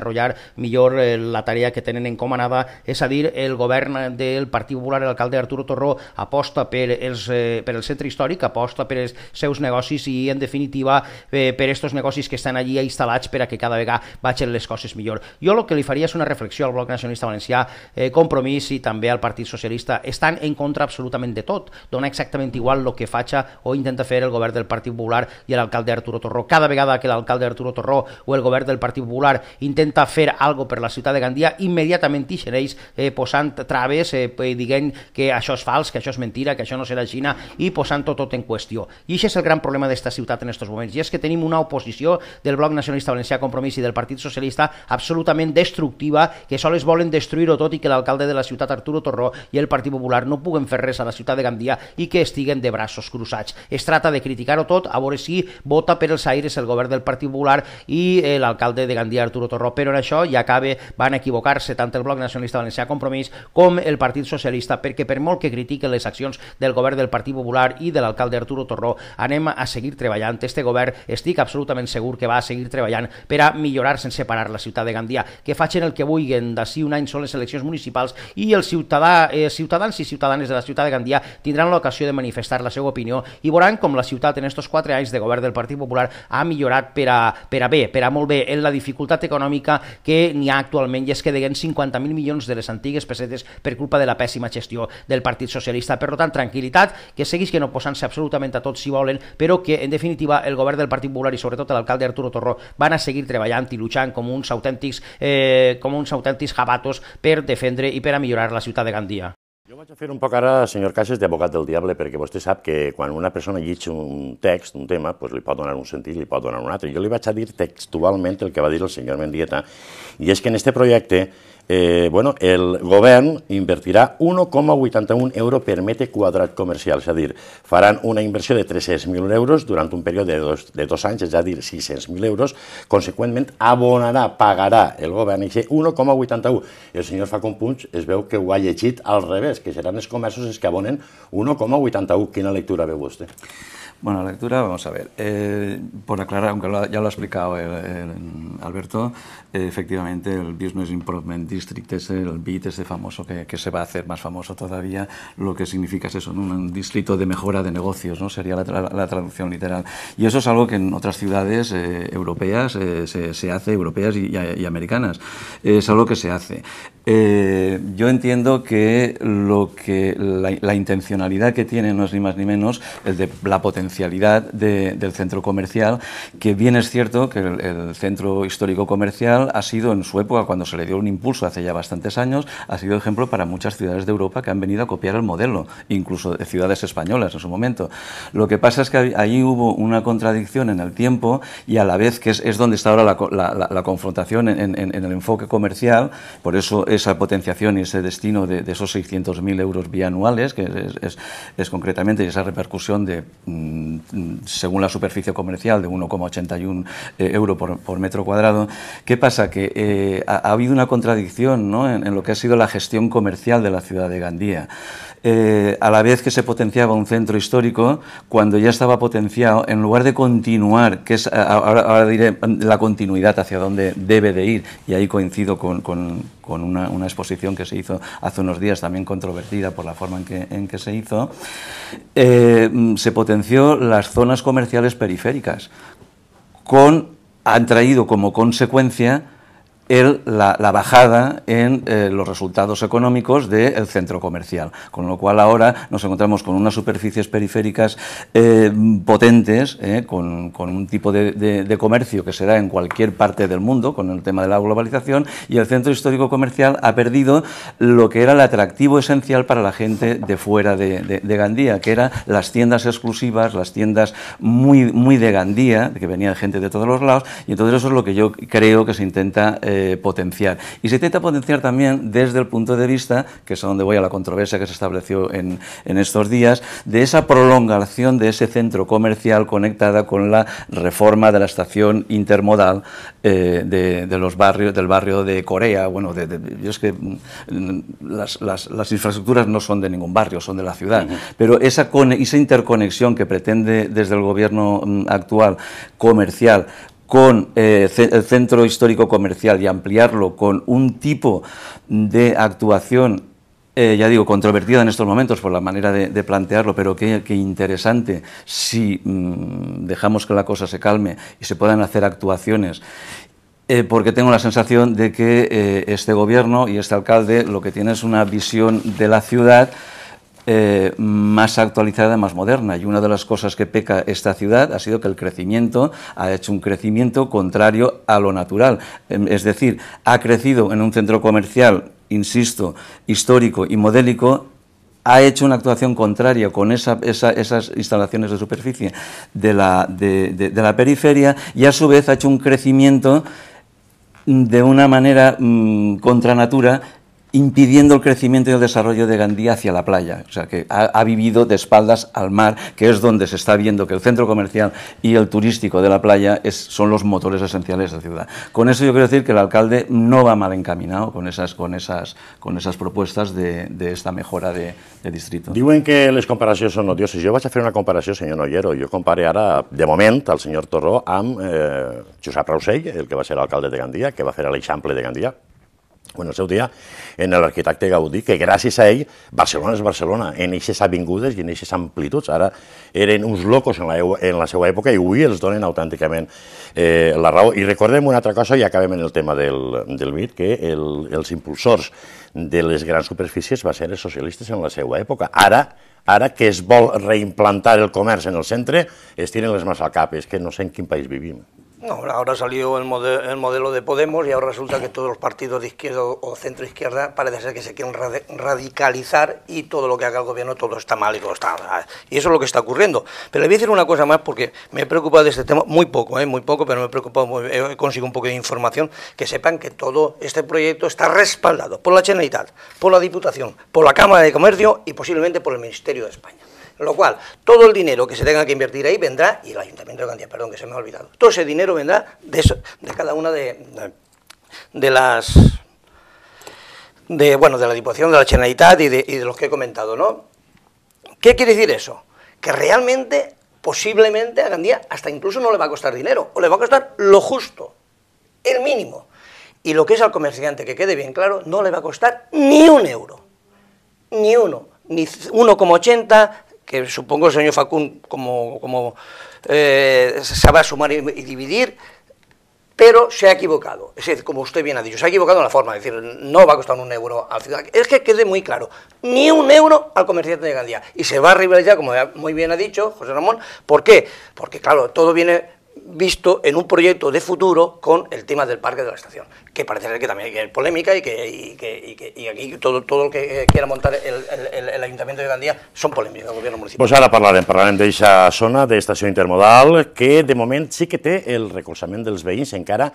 Speaker 6: millor eh, la tarea que tenen encomanada, és a dir, el govern del Partit Popular, l'alcalde Arturo Torró, aposta per, els, eh, per el centre històric, aposta per els seus negocis i, en definitiva, eh, per aquests negocis que estan allí instal·lats per a que cada vegada vagin les coses millor. Jo el que li faria és una reflexió al bloc nacionalista valencià, eh, compromís i també al Partit Socialista. Estan en en contra absolutament de tot. Dona exactament igual el que faig o intenta fer el govern del Partit Popular i l'alcalde Arturo Torró. Cada vegada que l'alcalde Arturo Torró o el govern del Partit Popular intenta fer algo per la ciutat de Gandia, immediatament ixen ells eh, posant traves, eh, diguent que això és fals, que això és mentira, que això no serà Xina, i posant tot, tot en qüestió. I això és el gran problema d'esta ciutat en aquests moments, i és que tenim una oposició del Bloc Nacionalista Valencià Compromís i del Partit Socialista absolutament destructiva, que sols volen destruir-ho tot i que l'alcalde de la ciutat, Arturo Torró, i el Partit Popular no puguen fer res a la ciutat de Gandia i que estiguen de braços cruzats. Es tracta de criticar-ho tot, a veure si vota per els aires el govern del Partit Popular i eh, l'alcalde de Gandia, Arturo Torró, però en això ja acaba, van equivocar-se tant el Bloc Nacionalista Valencià Compromís com el Partit Socialista, perquè per molt que critiquen les accions del govern del Partit Popular i de l'alcalde Arturo Torró, anem a seguir treballant. Este govern estic absolutament segur que va a seguir treballant per a millorar sense parar la ciutat de Gandia, que facin el que vulguin d'ací un any són les eleccions municipals i els ciutadà, eh, ciutadans i ciutadans ciutadanes de la ciutat de Gandia tindran l'ocasió de manifestar la seva opinió i veuran com la ciutat en estos 4 anys de govern del Partit Popular ha millorat per a, per a bé, per a molt bé, en la dificultat econòmica que n'hi ha actualment i és que deguen 50.000 milions de les antigues pessetes per culpa de la pèssima gestió del Partit Socialista. Per tant, tranquil·litat, que seguis que no posant-se absolutament a tots si volen, però que en definitiva el govern del Partit Popular i sobretot l'alcalde Arturo Torró van a seguir treballant i luchant com uns autèntics, eh, com uns autèntics jabatos per defendre i per a millorar la ciutat de Gandia.
Speaker 1: Jo vaig a fer un poc ara, senyor Caixes, d'abogat del diable, perquè vostè sap que quan una persona llitja un text, un tema, doncs li pot donar un sentit, li pot donar un altre. Jo li vaig a dir textualment el que va dir el senyor Mendieta, i és que en este projecte eh, bueno, el govern invertirà 1,81 euro per metre quadrat comercial, és a dir, faran una inversió de 300.000 euros durant un període de dos, de dos anys, és a dir, 600.000 euros, conseqüentment abonarà, pagarà el govern aquest 1,81. El senyor Facon Punx es veu que ho ha llegit al revés, que seran els comerços els que abonen 1,81. Quina lectura
Speaker 5: veu vostè? Bueno, la lectura, vamos a ver. Eh, por aclarar, aunque ya lo ha explicado Alberto, eh, efectivamente el Business Improvement District es el BIT, ese famoso que, se va a hacer más famoso todavía. Lo que significa es eso, un, un distrito de mejora de negocios, ¿no? sería la, traducción literal. Y eso es algo que en otras ciudades eh, europeas se, hace, europeas y, americanas. Es algo que se hace. yo entiendo que, lo que la, intencionalidad que tiene no es ni más ni menos el de la potencia de, del centro comercial, que bien es cierto que el, centro histórico comercial ha sido en su época, cuando se le dio un impulso hace ya bastantes años, ha sido ejemplo para muchas ciudades de Europa que han venido a copiar el modelo, incluso de ciudades españolas en su momento. Lo que pasa es que ahí hubo una contradicción en el tiempo y a la vez que es, es donde está ahora la, la, confrontación en, en, el enfoque comercial, por eso esa potenciación y ese destino de, de esos 600.000 euros bianuales, que es, es, concretamente esa repercusión de... Mm, Mm, según la superficie comercial de 1,81 eh, euro por, metro cuadrado. ¿Qué pasa? Que eh, ha, habido una contradicción en lo que ha sido la gestión comercial de la ciudad de Gandía. Eh, a la vez que se potenciaba un centro histórico, cuando ya estaba potenciado, en lugar de continuar, que es ahora, diré la continuidad hacia donde debe de ir, y ahí coincido con, una, exposición que se hizo hace unos días, también controvertida por la forma en que, se hizo, eh, se potenció las zonas comerciales periféricas, con, han traído como consecuencia la, bajada en eh, los resultados económicos del centro comercial, con lo cual ahora nos encontramos con unas superficies periféricas eh, potentes, eh, con, un tipo de, comercio que se da en cualquier parte del mundo, con el tema de la globalización, y el centro histórico comercial ha perdido lo que era el atractivo esencial para la gente de fuera de, Gandía, que eran las tiendas exclusivas, las tiendas muy, muy de Gandía, que venía gente de todos los lados, y entonces eso es lo que yo creo que se intenta eh, Y se intenta potenciar también desde el punto de vista, que es donde voy a la controversia que se estableció en, estos días, de esa prolongación de ese centro comercial conectada con la reforma de la estación intermodal eh, de, los barrios, del barrio de Corea. Bueno, de, es que mm, las, infraestructuras no son de ningún barrio, son de la ciudad. Pero esa, esa interconexión que pretende desde el gobierno mm, actual comercial con eh, el centro histórico comercial y ampliarlo con un tipo de actuación eh, ya digo, controvertida en estos momentos por la manera de, plantearlo, pero qué, interesante si mm, dejamos que la cosa se calme y se puedan hacer actuaciones. Eh, porque tengo la sensación de que este gobierno y este alcalde lo que tiene es una visión de la ciudad eh, más actualizada, más moderna. Y una de las cosas que peca esta ciudad ha sido que el crecimiento ha hecho un crecimiento contrario a lo natural. Em, es decir, ha crecido en un centro comercial, insisto, histórico y modélico ha hecho una actuación contraria con esa, esas instalaciones de superficie de la, de, periferia y a su vez ha hecho un crecimiento de una manera contranatura... Mm, contra impidiendo el crecimiento y el desarrollo de Gandía hacia la playa, o sea, que ha, vivido de espaldas al mar, que es donde se está viendo que el centro comercial y el turístico de la playa es, son los motores esenciales de la ciudad. Con eso yo quiero decir que el alcalde no va mal encaminado con esas, con esas, con esas propuestas de, esta mejora de, de distrito. en que las comparaciones son odiosas. Yo voy a hacer una
Speaker 1: comparación, señor Noyero. Yo comparé ahora, de momento, al señor Torró a eh, Josep Rausell, el que va a ser alcalde de Gandía, que va a hacer el example de Gandía. o en el seu dia, en l'arquitecte Gaudí, que gràcies a ell Barcelona és Barcelona, en aquestes avingudes i en aquestes amplituds. Ara eren uns locos en la, en la seva època i avui els donen autènticament eh, la raó. I recordem una altra cosa i acabem en el tema del, del BIT, que el, els impulsors de les grans superfícies va ser els socialistes en la seva època. Ara, ara que es vol reimplantar el comerç en el centre, es tiren les mans al cap, és que no sé en quin país vivim.
Speaker 3: No, ahora salió el, el, modelo de Podemos y ahora resulta que todos los partidos de izquierda o centro izquierda parece ser que se quieren radicalizar y todo lo que haga el gobierno todo está mal y todo está Y eso es lo que está ocurriendo. Pero le voy a decir una cosa más porque me he preocupado de este tema muy poco, ¿eh? muy poco, pero me he preocupado, muy, he un poco de información, que sepan que todo este proyecto está respaldado por la Generalitat, por la Diputación, por la Cámara de Comercio y posiblemente por el Ministerio de España. Lo cual, todo el dinero que se tenga que invertir ahí vendrá, y el Ayuntamiento de Gandía, perdón, que se me ha olvidado, todo ese dinero vendrá de, eso, de cada una de, las de, bueno, de la Diputación, de la Generalitat y de, y de, los que he comentado, ¿no? ¿Qué quiere decir eso? Que realmente, posiblemente a Gandía hasta incluso no le va a costar dinero, o le va a costar lo justo, el mínimo. Y lo que es al comerciante, que quede bien claro, no le va a costar ni un euro, ni uno, ni 1,80, que supongo el señor Facún como, como eh, va a sumar y, dividir, pero se ha equivocado. Es decir, como usted bien ha dicho, se ha equivocado en la forma, de decir, no va a costar un euro al ciudadano. Es que quede muy claro, ni un euro al comerciante de Gandía. Y se va a rivalizar, como muy bien ha dicho José Ramón, ¿por qué? Porque claro, todo viene visto en un proyecto de futuro con el tema del parque de la estación, que parece ser que también es polémica y que, y que, y que y aquí todo, todo el que quiera montar el, el, el Ayuntamiento de Gandía son polémicas del govern municipal. Pues
Speaker 1: ara parlarem, parlarem d'eixa zona de d'estació intermodal que de moment sí que té el recolzament dels veïns encara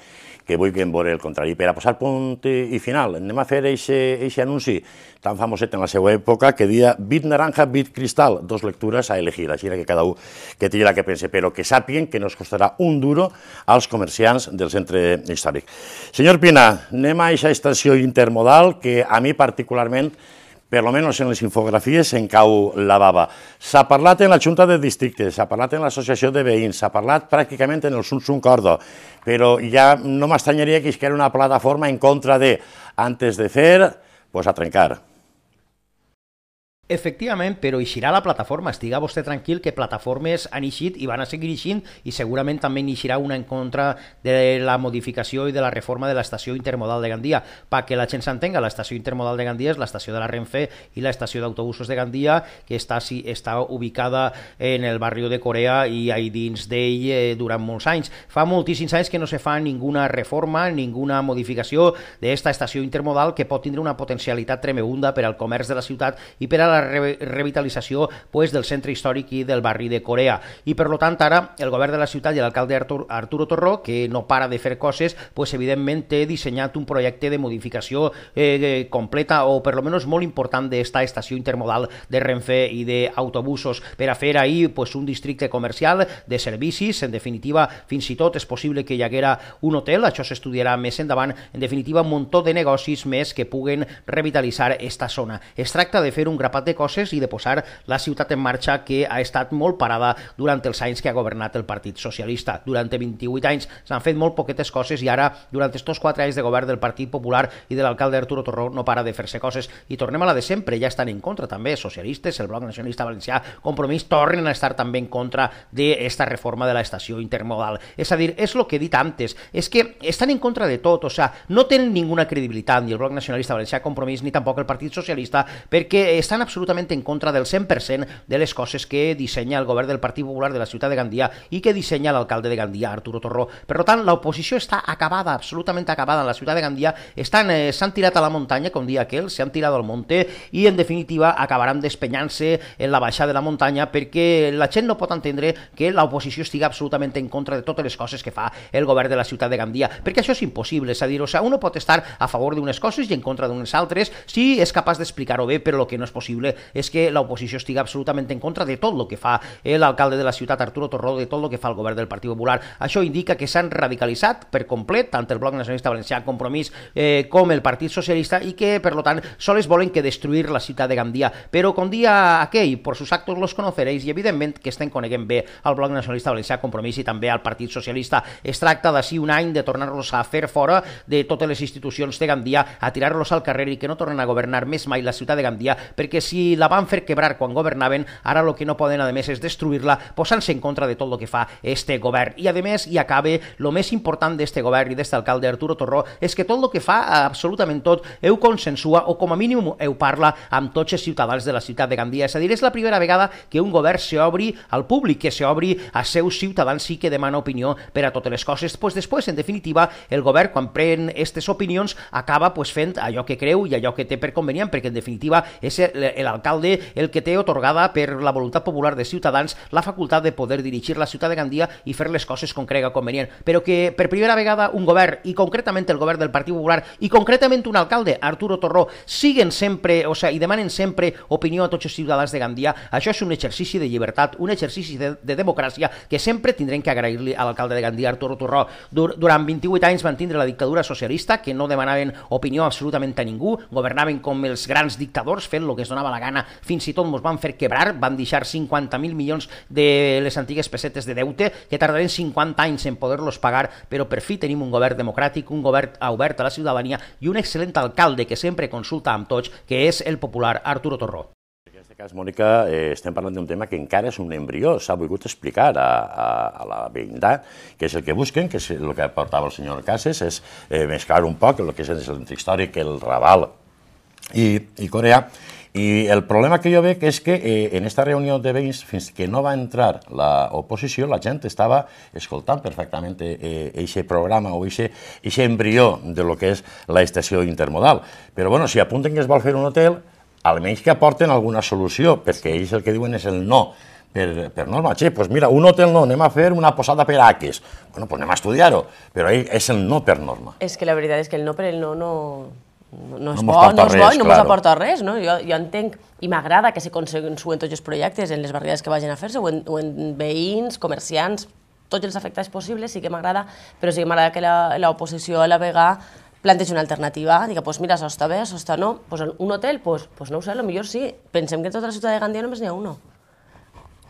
Speaker 1: que vull que en veure el contrari. Per a posar punt i final, anem a fer aquest anunci tan famoset en la seva època que dia bit naranja, bit cristal, dos lectures a elegir, així que cada un que tingui la que pense, però que sàpiguen que no es costarà un duro als comerciants del centre històric. Senyor opinar? Anem a aquesta estació intermodal que a mi particularment per lo en les infografies, en cau la bava. S'ha parlat en la Junta de Districtes, s'ha parlat en l'Associació de Veïns, s'ha parlat pràcticament en el Sun Sun Cordo, però ja no m'estranyaria que es creï una plataforma en contra de, antes de fer, pues a trencar.
Speaker 6: Efectivament, però eixirà la plataforma. Estiga vostè tranquil que plataformes han eixit i van a seguir eixint i segurament també eixirà una en contra de la modificació i de la reforma de l'estació intermodal de Gandia. Perquè la gent s'entenga, l'estació intermodal de Gandia és l'estació de la Renfe i l'estació d'autobusos de Gandia que està, sí, està ubicada en el barri de Corea i ahí dins d'ell eh, durant molts anys. Fa moltíssims anys que no se fa ninguna reforma, ninguna modificació d'esta estació intermodal que pot tindre una potencialitat tremenda per al comerç de la ciutat i per a la la re revitalització pues, del centre històric i del barri de Corea. I per lo tant ara el govern de la ciutat i l'alcalde Artur, Arturo Torró, que no para de fer coses, pues, evidentment té dissenyat un projecte de modificació eh, eh, completa o per lo menos molt important d'esta estació intermodal de Renfe i d'autobusos per a fer ahir pues, un districte comercial de servicis, en definitiva fins i tot és possible que hi haguera un hotel, això s'estudiarà més endavant, en definitiva un muntó de negocis més que puguen revitalitzar esta zona. Es tracta de fer un grapat de coses i de posar la ciutat en marxa que ha estat molt parada durant els anys que ha governat el Partit Socialista. Durant 28 anys s'han fet molt poquetes coses i ara, durant estos 4 anys de govern del Partit Popular i de l'alcalde Arturo Torró, no para de fer-se coses. I tornem a la de sempre, ja estan en contra també, socialistes, el Bloc Nacionalista Valencià, Compromís, tornen a estar també en contra d'esta reforma de la estació intermodal. És a dir, és el que he dit antes, és que estan en contra de tot, o sea, no tenen ninguna credibilitat ni el Bloc Nacionalista Valencià Compromís ni tampoc el Partit Socialista perquè estan absolutament absolutament en contra del 100% de les coses que dissenya el govern del Partit Popular de la ciutat de Gandia i que dissenya l'alcalde de Gandia, Arturo Torró. Per tant, l'oposició està acabada, absolutament acabada en la ciutat de Gandia. Estan, eh, s'han tirat a la muntanya, com dia aquell, s'han tirat al monte i, en definitiva, acabaran despenyant-se en la baixada de la muntanya perquè la gent no pot entendre que l'oposició estiga absolutament en contra de totes les coses que fa el govern de la ciutat de Gandia, perquè això és impossible, és a dir, o sea, uno pot estar a favor d'unes coses i en contra d'unes altres si és capaç d'explicar-ho bé, però el que no és possible impossible és que l'oposició estigui absolutament en contra de tot el que fa eh, l'alcalde de la ciutat, Arturo Torró, de tot el que fa el govern del Partit Popular. Això indica que s'han radicalitzat per complet tant el Bloc Nacionalista Valencià, Compromís, eh, com el Partit Socialista i que, per tant, sols volen que destruir la ciutat de Gandia. Però com dia aquell, per sus actos los conoceréis i evidentment que estem coneguent bé al Bloc Nacionalista Valencià, Compromís i també al Partit Socialista. Es tracta d'ací un any de tornar-los a fer fora de totes les institucions de Gandia, a tirar-los al carrer i que no tornen a governar més mai la ciutat de Gandia, perquè si si la van fer quebrar quan governaven, ara el que no poden, a més, és destruir-la, posant-se en contra de tot el que fa este govern. I, a més, hi acabe, el més important d'este govern i d'este alcalde, Arturo Torró, és que tot el que fa, absolutament tot, ho consensua o com a mínim ho parla amb tots els ciutadans de la ciutat de Gandia. És a dir, és la primera vegada que un govern s'obri al públic, que s'obri a seus ciutadans i que demana opinió per a totes les coses. Pues després, en definitiva, el govern, quan pren aquestes opinions, acaba pues, fent allò que creu i allò que té per convenient, perquè en definitiva és el alcalde el que té otorgada per la voluntat popular de Ciutadans la facultat de poder dirigir la ciutat de Gandia i fer les coses com crega convenient. Però que per primera vegada un govern, i concretament el govern del Partit Popular, i concretament un alcalde, Arturo Torró, siguen sempre, o sigui, i demanen sempre opinió a tots els ciutadans de Gandia, això és un exercici de llibertat, un exercici de, de democràcia que sempre tindrem que agrair-li a l'alcalde de Gandia, Arturo Torró. Dur durant 28 anys van tindre la dictadura socialista, que no demanaven opinió absolutament a ningú, governaven com els grans dictadors, fent el que es donava donava la gana, fins i tot ens van fer quebrar, van deixar 50.000 milions de les antigues pessetes de deute, que tardarem 50 anys en poder-los pagar, però per fi tenim un govern democràtic, un govern obert a la ciutadania i un excel·lent alcalde que sempre consulta amb tots, que és el popular Arturo Torró
Speaker 1: cas, Mònica, eh, estem parlant d'un tema que encara és un embrió, s'ha volgut explicar a, a, a la veïndat, que és el que busquen, que és el que portava el senyor Cases, és eh, mesclar un poc el que és el el Raval i, i Corea, i el problema que jo veig és que eh, en esta reunió de veïns, fins que no va entrar l'oposició, la, la gent estava escoltant perfectament aquest eh, programa o aquest embrió de lo que és l'estació intermodal. Però bueno, si apunten que es vol fer un hotel, almenys que aporten alguna solució, perquè ells el que diuen és el no per, per norma. Che, pues mira, un hotel no, anem a fer una posada per aques. Bueno, pues anem a estudiar-ho, però és el no per norma.
Speaker 4: És que la veritat és que el no per el no no no és no bo, no és res, bo i no claro. aporta res, no? Jo, jo entenc i m'agrada que se consensuen tots els projectes en les barriades que vagin a fer-se, o, en, o en veïns, comerciants, tots els afectats possibles, sí que m'agrada, però sí que m'agrada que l'oposició a la vegada planteja una alternativa, diga, pues mira, això està bé, això està no, pues un hotel, pues, pues no ho sé, potser sí, pensem que en tota la ciutat de Gandia només n'hi ha un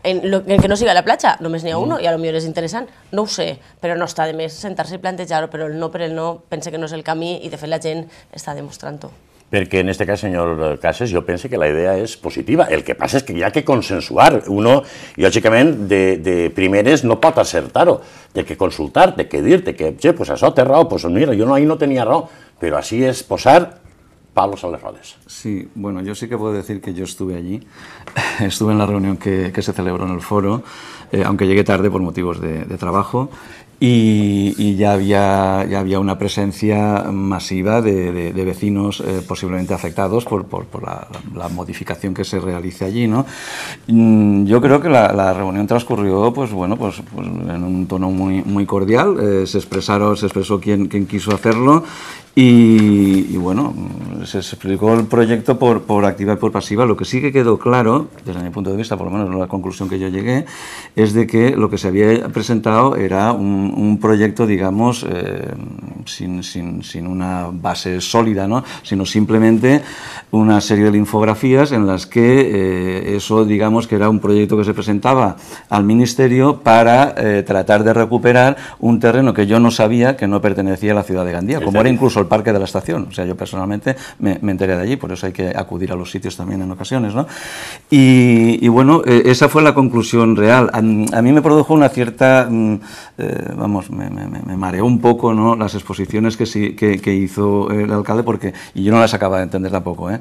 Speaker 4: en, lo, en que no siga la platja, només n'hi ha mm. un i a lo millor és interessant, no ho sé, però no està de més sentar-se i plantejar-ho, però el no per el no pense que no és el camí i de fet la gent està demostrant-ho.
Speaker 1: Perquè en este cas, senyor Casas, jo penso que la idea és positiva. El que passa és que hi ha que consensuar. Uno, lògicament, de, de primeres no pot acertar-ho. Té que consultar, té que dir, te que, che, pues això té raó, pues mira, jo no, ahí no tenia raó. Però així és posar Pablo Salerrades. Sí,
Speaker 5: bueno, yo sí que puedo decir que yo estuve allí, [laughs] estuve en la reunión que, se celebró en el foro, eh, aunque llegué tarde por motivos de, trabajo, y, ya, había, había una presencia masiva de, vecinos eh, posiblemente afectados por, la, modificación que se realice allí. ¿no? Mm, yo creo que la, reunión transcurrió pues, bueno, pues, pues, en un tono muy, muy cordial, eh, se, expresaron, se expresó quien, quien quiso hacerlo y, bueno, se explicó el proyecto por, por activa y por pasiva. Lo que sí que quedó claro, desde mi punto de vista, por lo menos la conclusión que yo llegué, es de que lo que se había presentado era un, proyecto, digamos, eh, sin, sin, una base sólida, ¿no? sino simplemente una serie de infografías en las que eh, eso, digamos, que era un proyecto que se presentaba al Ministerio para eh, tratar de recuperar un terreno que yo no sabía que no pertenecía a la ciudad de Gandía, como era incluso el parque de la estación. O sea, yo personalmente me, enteré de allí, por eso hay que acudir a los sitios también en ocasiones. ¿no? Y, bueno, eh, esa fue la conclusión real. A, mí me produjo una cierta, mm, eh, vamos, me, mareó un poco ¿no? las exposiciones que, que hizo el alcalde, porque y yo no las acababa de entender tampoco. ¿eh?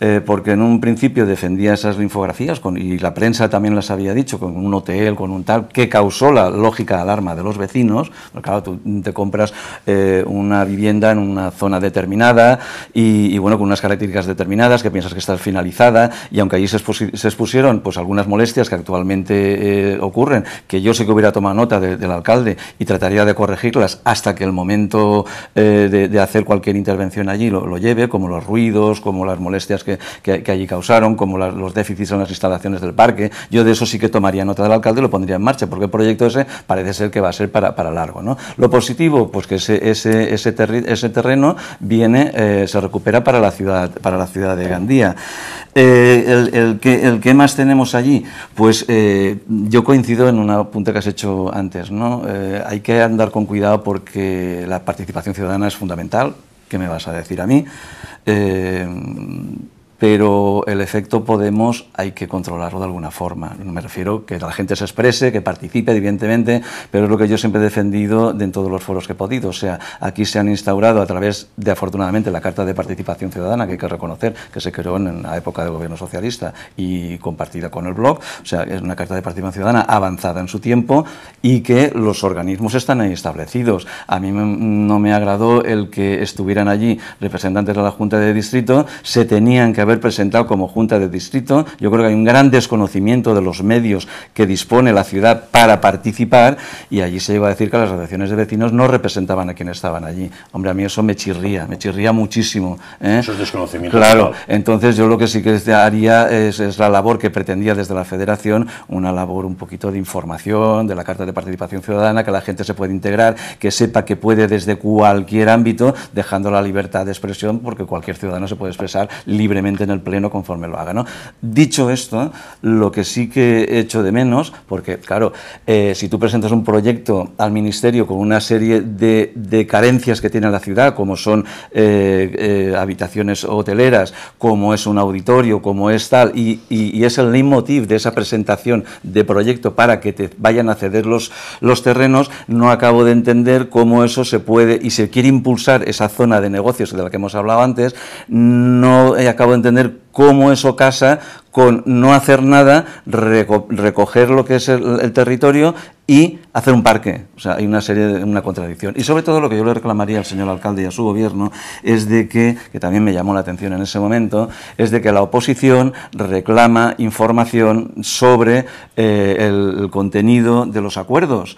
Speaker 5: Eh, porque en un principio defendía esas linfografías con, y la prensa también las había dicho, con un hotel, con un tal, que causó la lógica alarma de los vecinos, porque claro, tú te compras eh, una vivienda en una zona determinada y, bueno, con unas características determinadas que piensas que está finalizada y aunque allí se, expusieron pues algunas molestias que actualmente eh, ocurren, que yo sé que hubiera tomado nota del alcalde y trataría de corregirlas hasta que el momento de, hacer cualquier intervención allí lo, lo lleve, como los ruidos, como las molestias que que, allí causaron, como los déficits en las instalaciones del parque. Yo de eso sí que tomaría nota del alcalde y lo pondría en marcha, porque el proyecto ese parece ser que va a ser para, largo. ¿no? Lo positivo, pues que ese, ese, ese, terreno viene, eh, se recupera para la ciudad, para la ciudad de Gandía. Eh, el, el, que, más tenemos allí? Pues eh, yo coincido en una punta que has hecho antes. ¿no? hay que andar con cuidado porque la participación ciudadana es fundamental. ¿Qué me vas a decir a mí? pero el efecto Podemos hay que controlarlo de alguna forma. Me refiero que la gente se exprese, que participe, evidentemente, pero es lo que yo siempre he defendido en todos los foros que he podido. O sea, aquí se han instaurado a través de, afortunadamente, la Carta de Participación Ciudadana, que hay que reconocer que se creó en la época del gobierno socialista y compartida con el blog. O sea, es una Carta de Participación Ciudadana avanzada en su tiempo y que los organismos están ahí establecidos. A mí no me agradó el que estuvieran allí representantes de la Junta de Distrito, se tenían que haber presentado como Junta de Distrito. Yo creo que hay un gran desconocimiento de los medios que dispone la ciudad para participar y allí se llegó a decir que las asociaciones de vecinos no representaban a quienes estaban allí. Hombre, a mí eso me chirría, me chirría muchísimo. ¿eh? Eso es desconocimiento. Claro, entonces yo lo que sí que haría es, es la labor que pretendía desde la Federación, una labor un poquito de información, de la Carta de Participación Ciudadana, que la gente se puede integrar, que sepa que puede desde cualquier ámbito, dejando la libertad de expresión, porque cualquier ciudadano se puede expresar libremente en el Pleno conforme lo haga. Dicho esto, lo que sí que he hecho de menos, porque claro, eh, si tú presentas un proyecto al Ministerio con una serie de, carencias que tiene la ciudad, como son eh, eh, habitaciones hoteleras, como es un auditorio, como es tal, y, es el leitmotiv de esa presentación de proyecto para que te vayan a ceder los, los terrenos, no acabo de entender cómo eso se puede y se quiere impulsar esa zona de negocios de la que hemos hablado antes, no acabo de entender entender cómo eso casa con no hacer nada, recoger lo que es el, territorio y hacer un parque. O sea, hay una serie de una contradicción. Y sobre todo lo que yo le reclamaría al señor alcalde y a su gobierno es de que, que también me llamó la atención en ese momento, es de que la oposición reclama información sobre eh, el contenido de los acuerdos.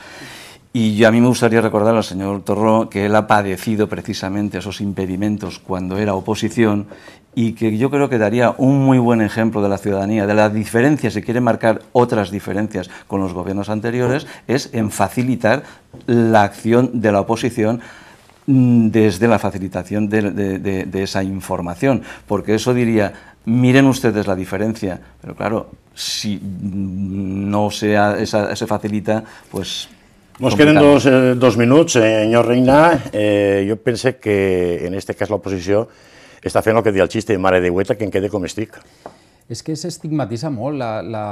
Speaker 5: Y yo, a mí me gustaría recordar al señor Torró que él ha padecido precisamente esos impedimentos cuando era oposición y que yo creo que daría un muy buen ejemplo de la ciudadanía, de la diferencia, si quiere marcar otras diferencias con los gobiernos anteriores, es en facilitar la acción de la oposición mm, desde la facilitación de, esa información, porque eso diría, miren ustedes la diferencia, pero claro, si mm, no se facilita, pues Nos complicado. queden dos,
Speaker 1: eh, dos minuts, eh, senyor Reina. Eh, jo pense que en aquest cas l'oposició està fent el que diu el xiste, mare de hueta, que en quede com
Speaker 2: estic. És que s'estigmatitza molt la, la,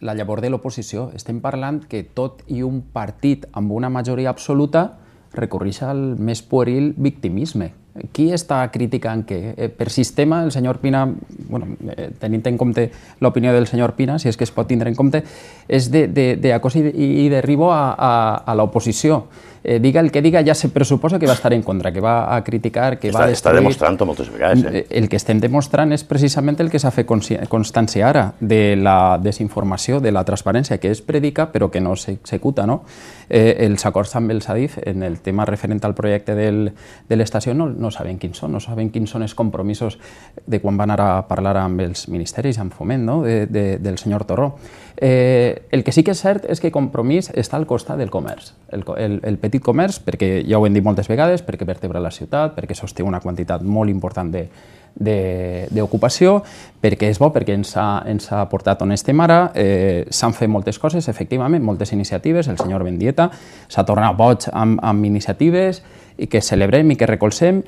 Speaker 2: la llavor de l'oposició. Estem parlant que tot i un partit amb una majoria absoluta recorreix al més pueril victimisme qui està criticant què? Eh, per sistema, el senyor Pina, bueno, eh, tenint en compte l'opinió del senyor Pina, si és que es pot tindre en compte, és de, d'acós i, i derribo a, a, a l'oposició. Eh, diga el que diga, ja se pressuposa que va estar en contra, que va a criticar, que està, va a destruir... Està demostrant-ho moltes vegades. Eh? Mm, eh? El que estem demostrant és precisament el que s'ha fet constància ara, de la desinformació, de la transparència, que es predica però que no s'executa. No? Eh, els acords amb el SADIF en el tema referent al projecte del, de l'estació no, no saben quins són, no saben quins són els compromisos de quan van anar a parlar amb els ministeris, amb Foment, no? de, de, del senyor Torró. Eh, el que sí que és cert és que Compromís està al costat del comerç, el, el, el petit comerç, perquè ja ho hem dit moltes vegades, perquè vertebra la ciutat, perquè sosté una quantitat molt important de, d'ocupació, perquè és bo, perquè ens ha, ens ha portat on estem ara, eh, s'han fet moltes coses, efectivament, moltes iniciatives, el senyor Bendieta s'ha tornat boig amb, amb iniciatives, i que celebrem i que recolzem.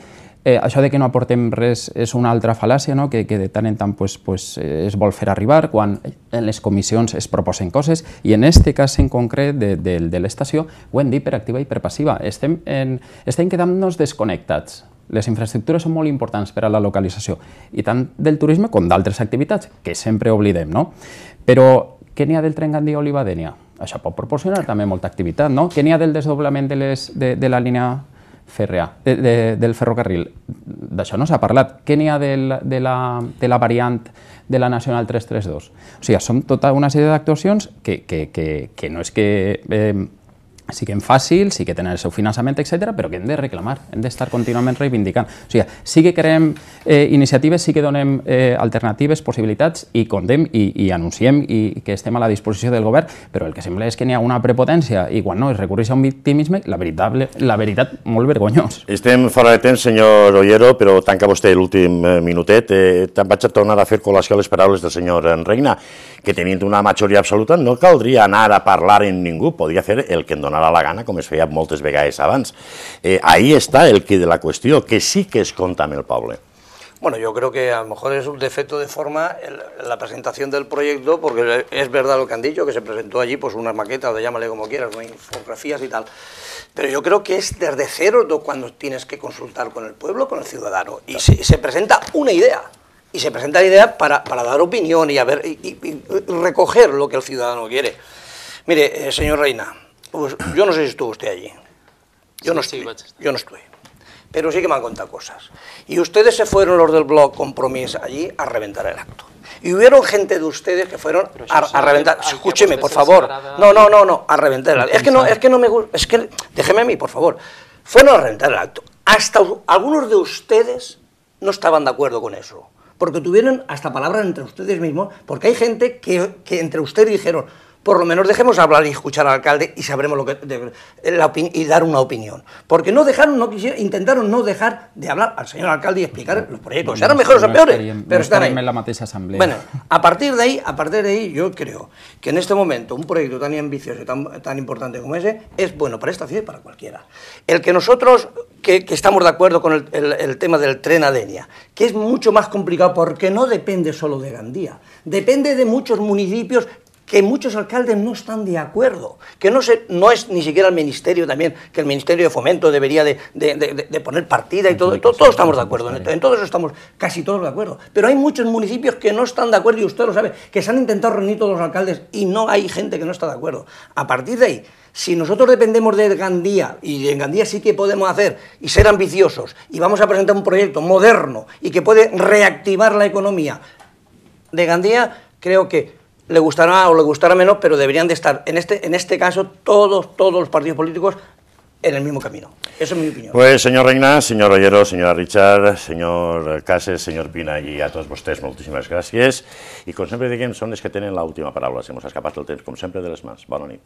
Speaker 2: Eh, això de que no aportem res és una altra fal·làcia no? que, que de tant en tant pues, pues, es vol fer arribar quan en les comissions es proposen coses i en aquest cas en concret de, de, de l'estació ho hem dit per activa i per passiva. Estem, en, estem quedant-nos desconnectats les infraestructures són molt importants per a la localització, i tant del turisme com d'altres activitats, que sempre oblidem, no? Però què n'hi ha del tren Gandia-Olivadènia? Això pot proporcionar també molta activitat, no? Què n'hi ha del desdoblament de, les, de, de la línia fèrrea, de, de, del ferrocarril. D'això no s'ha parlat. Què n'hi ha del, de, la, de la variant de la Nacional 332? O sigui, són tota una sèrie d'actuacions que, que, que, que no és que eh, sí que en fàcil, sí que tenen el seu finançament, etc, però que hem de reclamar, hem d'estar contínuament reivindicant. O sigui, sí que creem eh, iniciatives, sí que donem eh, alternatives, possibilitats, i condem i, i anunciem i que estem a la disposició del govern, però el que sembla és que n'hi ha una prepotència i quan no es recorreix a un victimisme, la veritat, la veritat molt vergonyós.
Speaker 1: Estem fora de temps, senyor Ollero, però tanca vostè l'últim eh, minutet. Eh, vaig a tornar a fer col·lació a les paraules del senyor Reina. que teniendo una mayoría absoluta no caudría nada a parlar en ningún podría hacer el que en em donara la gana, como es veía moltes veces antes. Eh, ahí está el que de la cuestión, que sí que es contame el pablo
Speaker 3: Bueno, yo creo que a lo mejor es un defecto de forma la presentación del proyecto, porque es verdad lo que han dicho, que se presentó allí pues unas maquetas, de llámale como quieras, ¿no? infografías y tal. Pero yo creo que es desde cero cuando tienes que consultar con el pueblo, con el ciudadano, y si se presenta una idea y se presenta la idea para, para dar opinión y, a ver, y, recoger lo que el ciudadano quiere. Mire, eh, señor Reina, pues yo no sé si estuvo usted allí. Yo, no estoy, yo no estuve. Pero sí que me han contado cosas. Y ustedes se fueron, los del blog Compromís, allí a reventar el acto. Y hubieron gente de ustedes que fueron a, reventar. Escúcheme, por favor. No, no, no, no, a reventar el acto. Es que no, es que no me gusta. Es que, déjeme a mí, por favor. Fueron a reventar el acto. Hasta algunos de ustedes no estaban de acuerdo con eso porque tuvieron hasta palabras entre ustedes mismos, porque hay gente que, entre ustedes dijeron, por lo menos dejemos hablar y escuchar al alcalde y sabremos lo que y dar una opinión. Porque no dejaron, no quisieron, intentaron no dejar de hablar al señor alcalde y explicar los proyectos. Serán mejores o peores, pero están ahí. asamblea. Bueno, a partir de ahí, a partir de ahí, yo creo que en este momento un proyecto tan ambicioso, tan, tan importante como ese, es bueno para esta ciudad y para cualquiera. El que nosotros, que, estamos de acuerdo con el, el tema del tren Adenia, que es mucho más complicado porque no depende solo de Gandía, depende de muchos municipios que muchos alcaldes no están de acuerdo, que no, no es ni siquiera el ministerio también, que el ministerio de fomento debería de, poner partida y todo, todos estamos de acuerdo, en, esto en todo eso estamos casi todos de acuerdo, pero hay muchos municipios que no están de acuerdo y usted lo sabe, que se han intentado reunir todos los alcaldes y no hay gente que no está de acuerdo. A partir de ahí, si nosotros dependemos de Gandía, y en Gandía sí que podemos hacer y ser ambiciosos, y vamos a presentar un proyecto moderno y que puede reactivar la economía de Gandía, creo que le gustará o le gustará menos, pero deberían de estar, en este, en este caso, todos, todos los partidos políticos en el mismo camino. Eso es mi opinión.
Speaker 1: Pues, señor Reina, señor Ollero, señora Richard, señor Cases, señor Pina y a todos vosotros muchísimas gracias. Y como siempre, digan, son los que tienen última última Si Hemos escapado el tiempo, como siempre, de las más. Buenas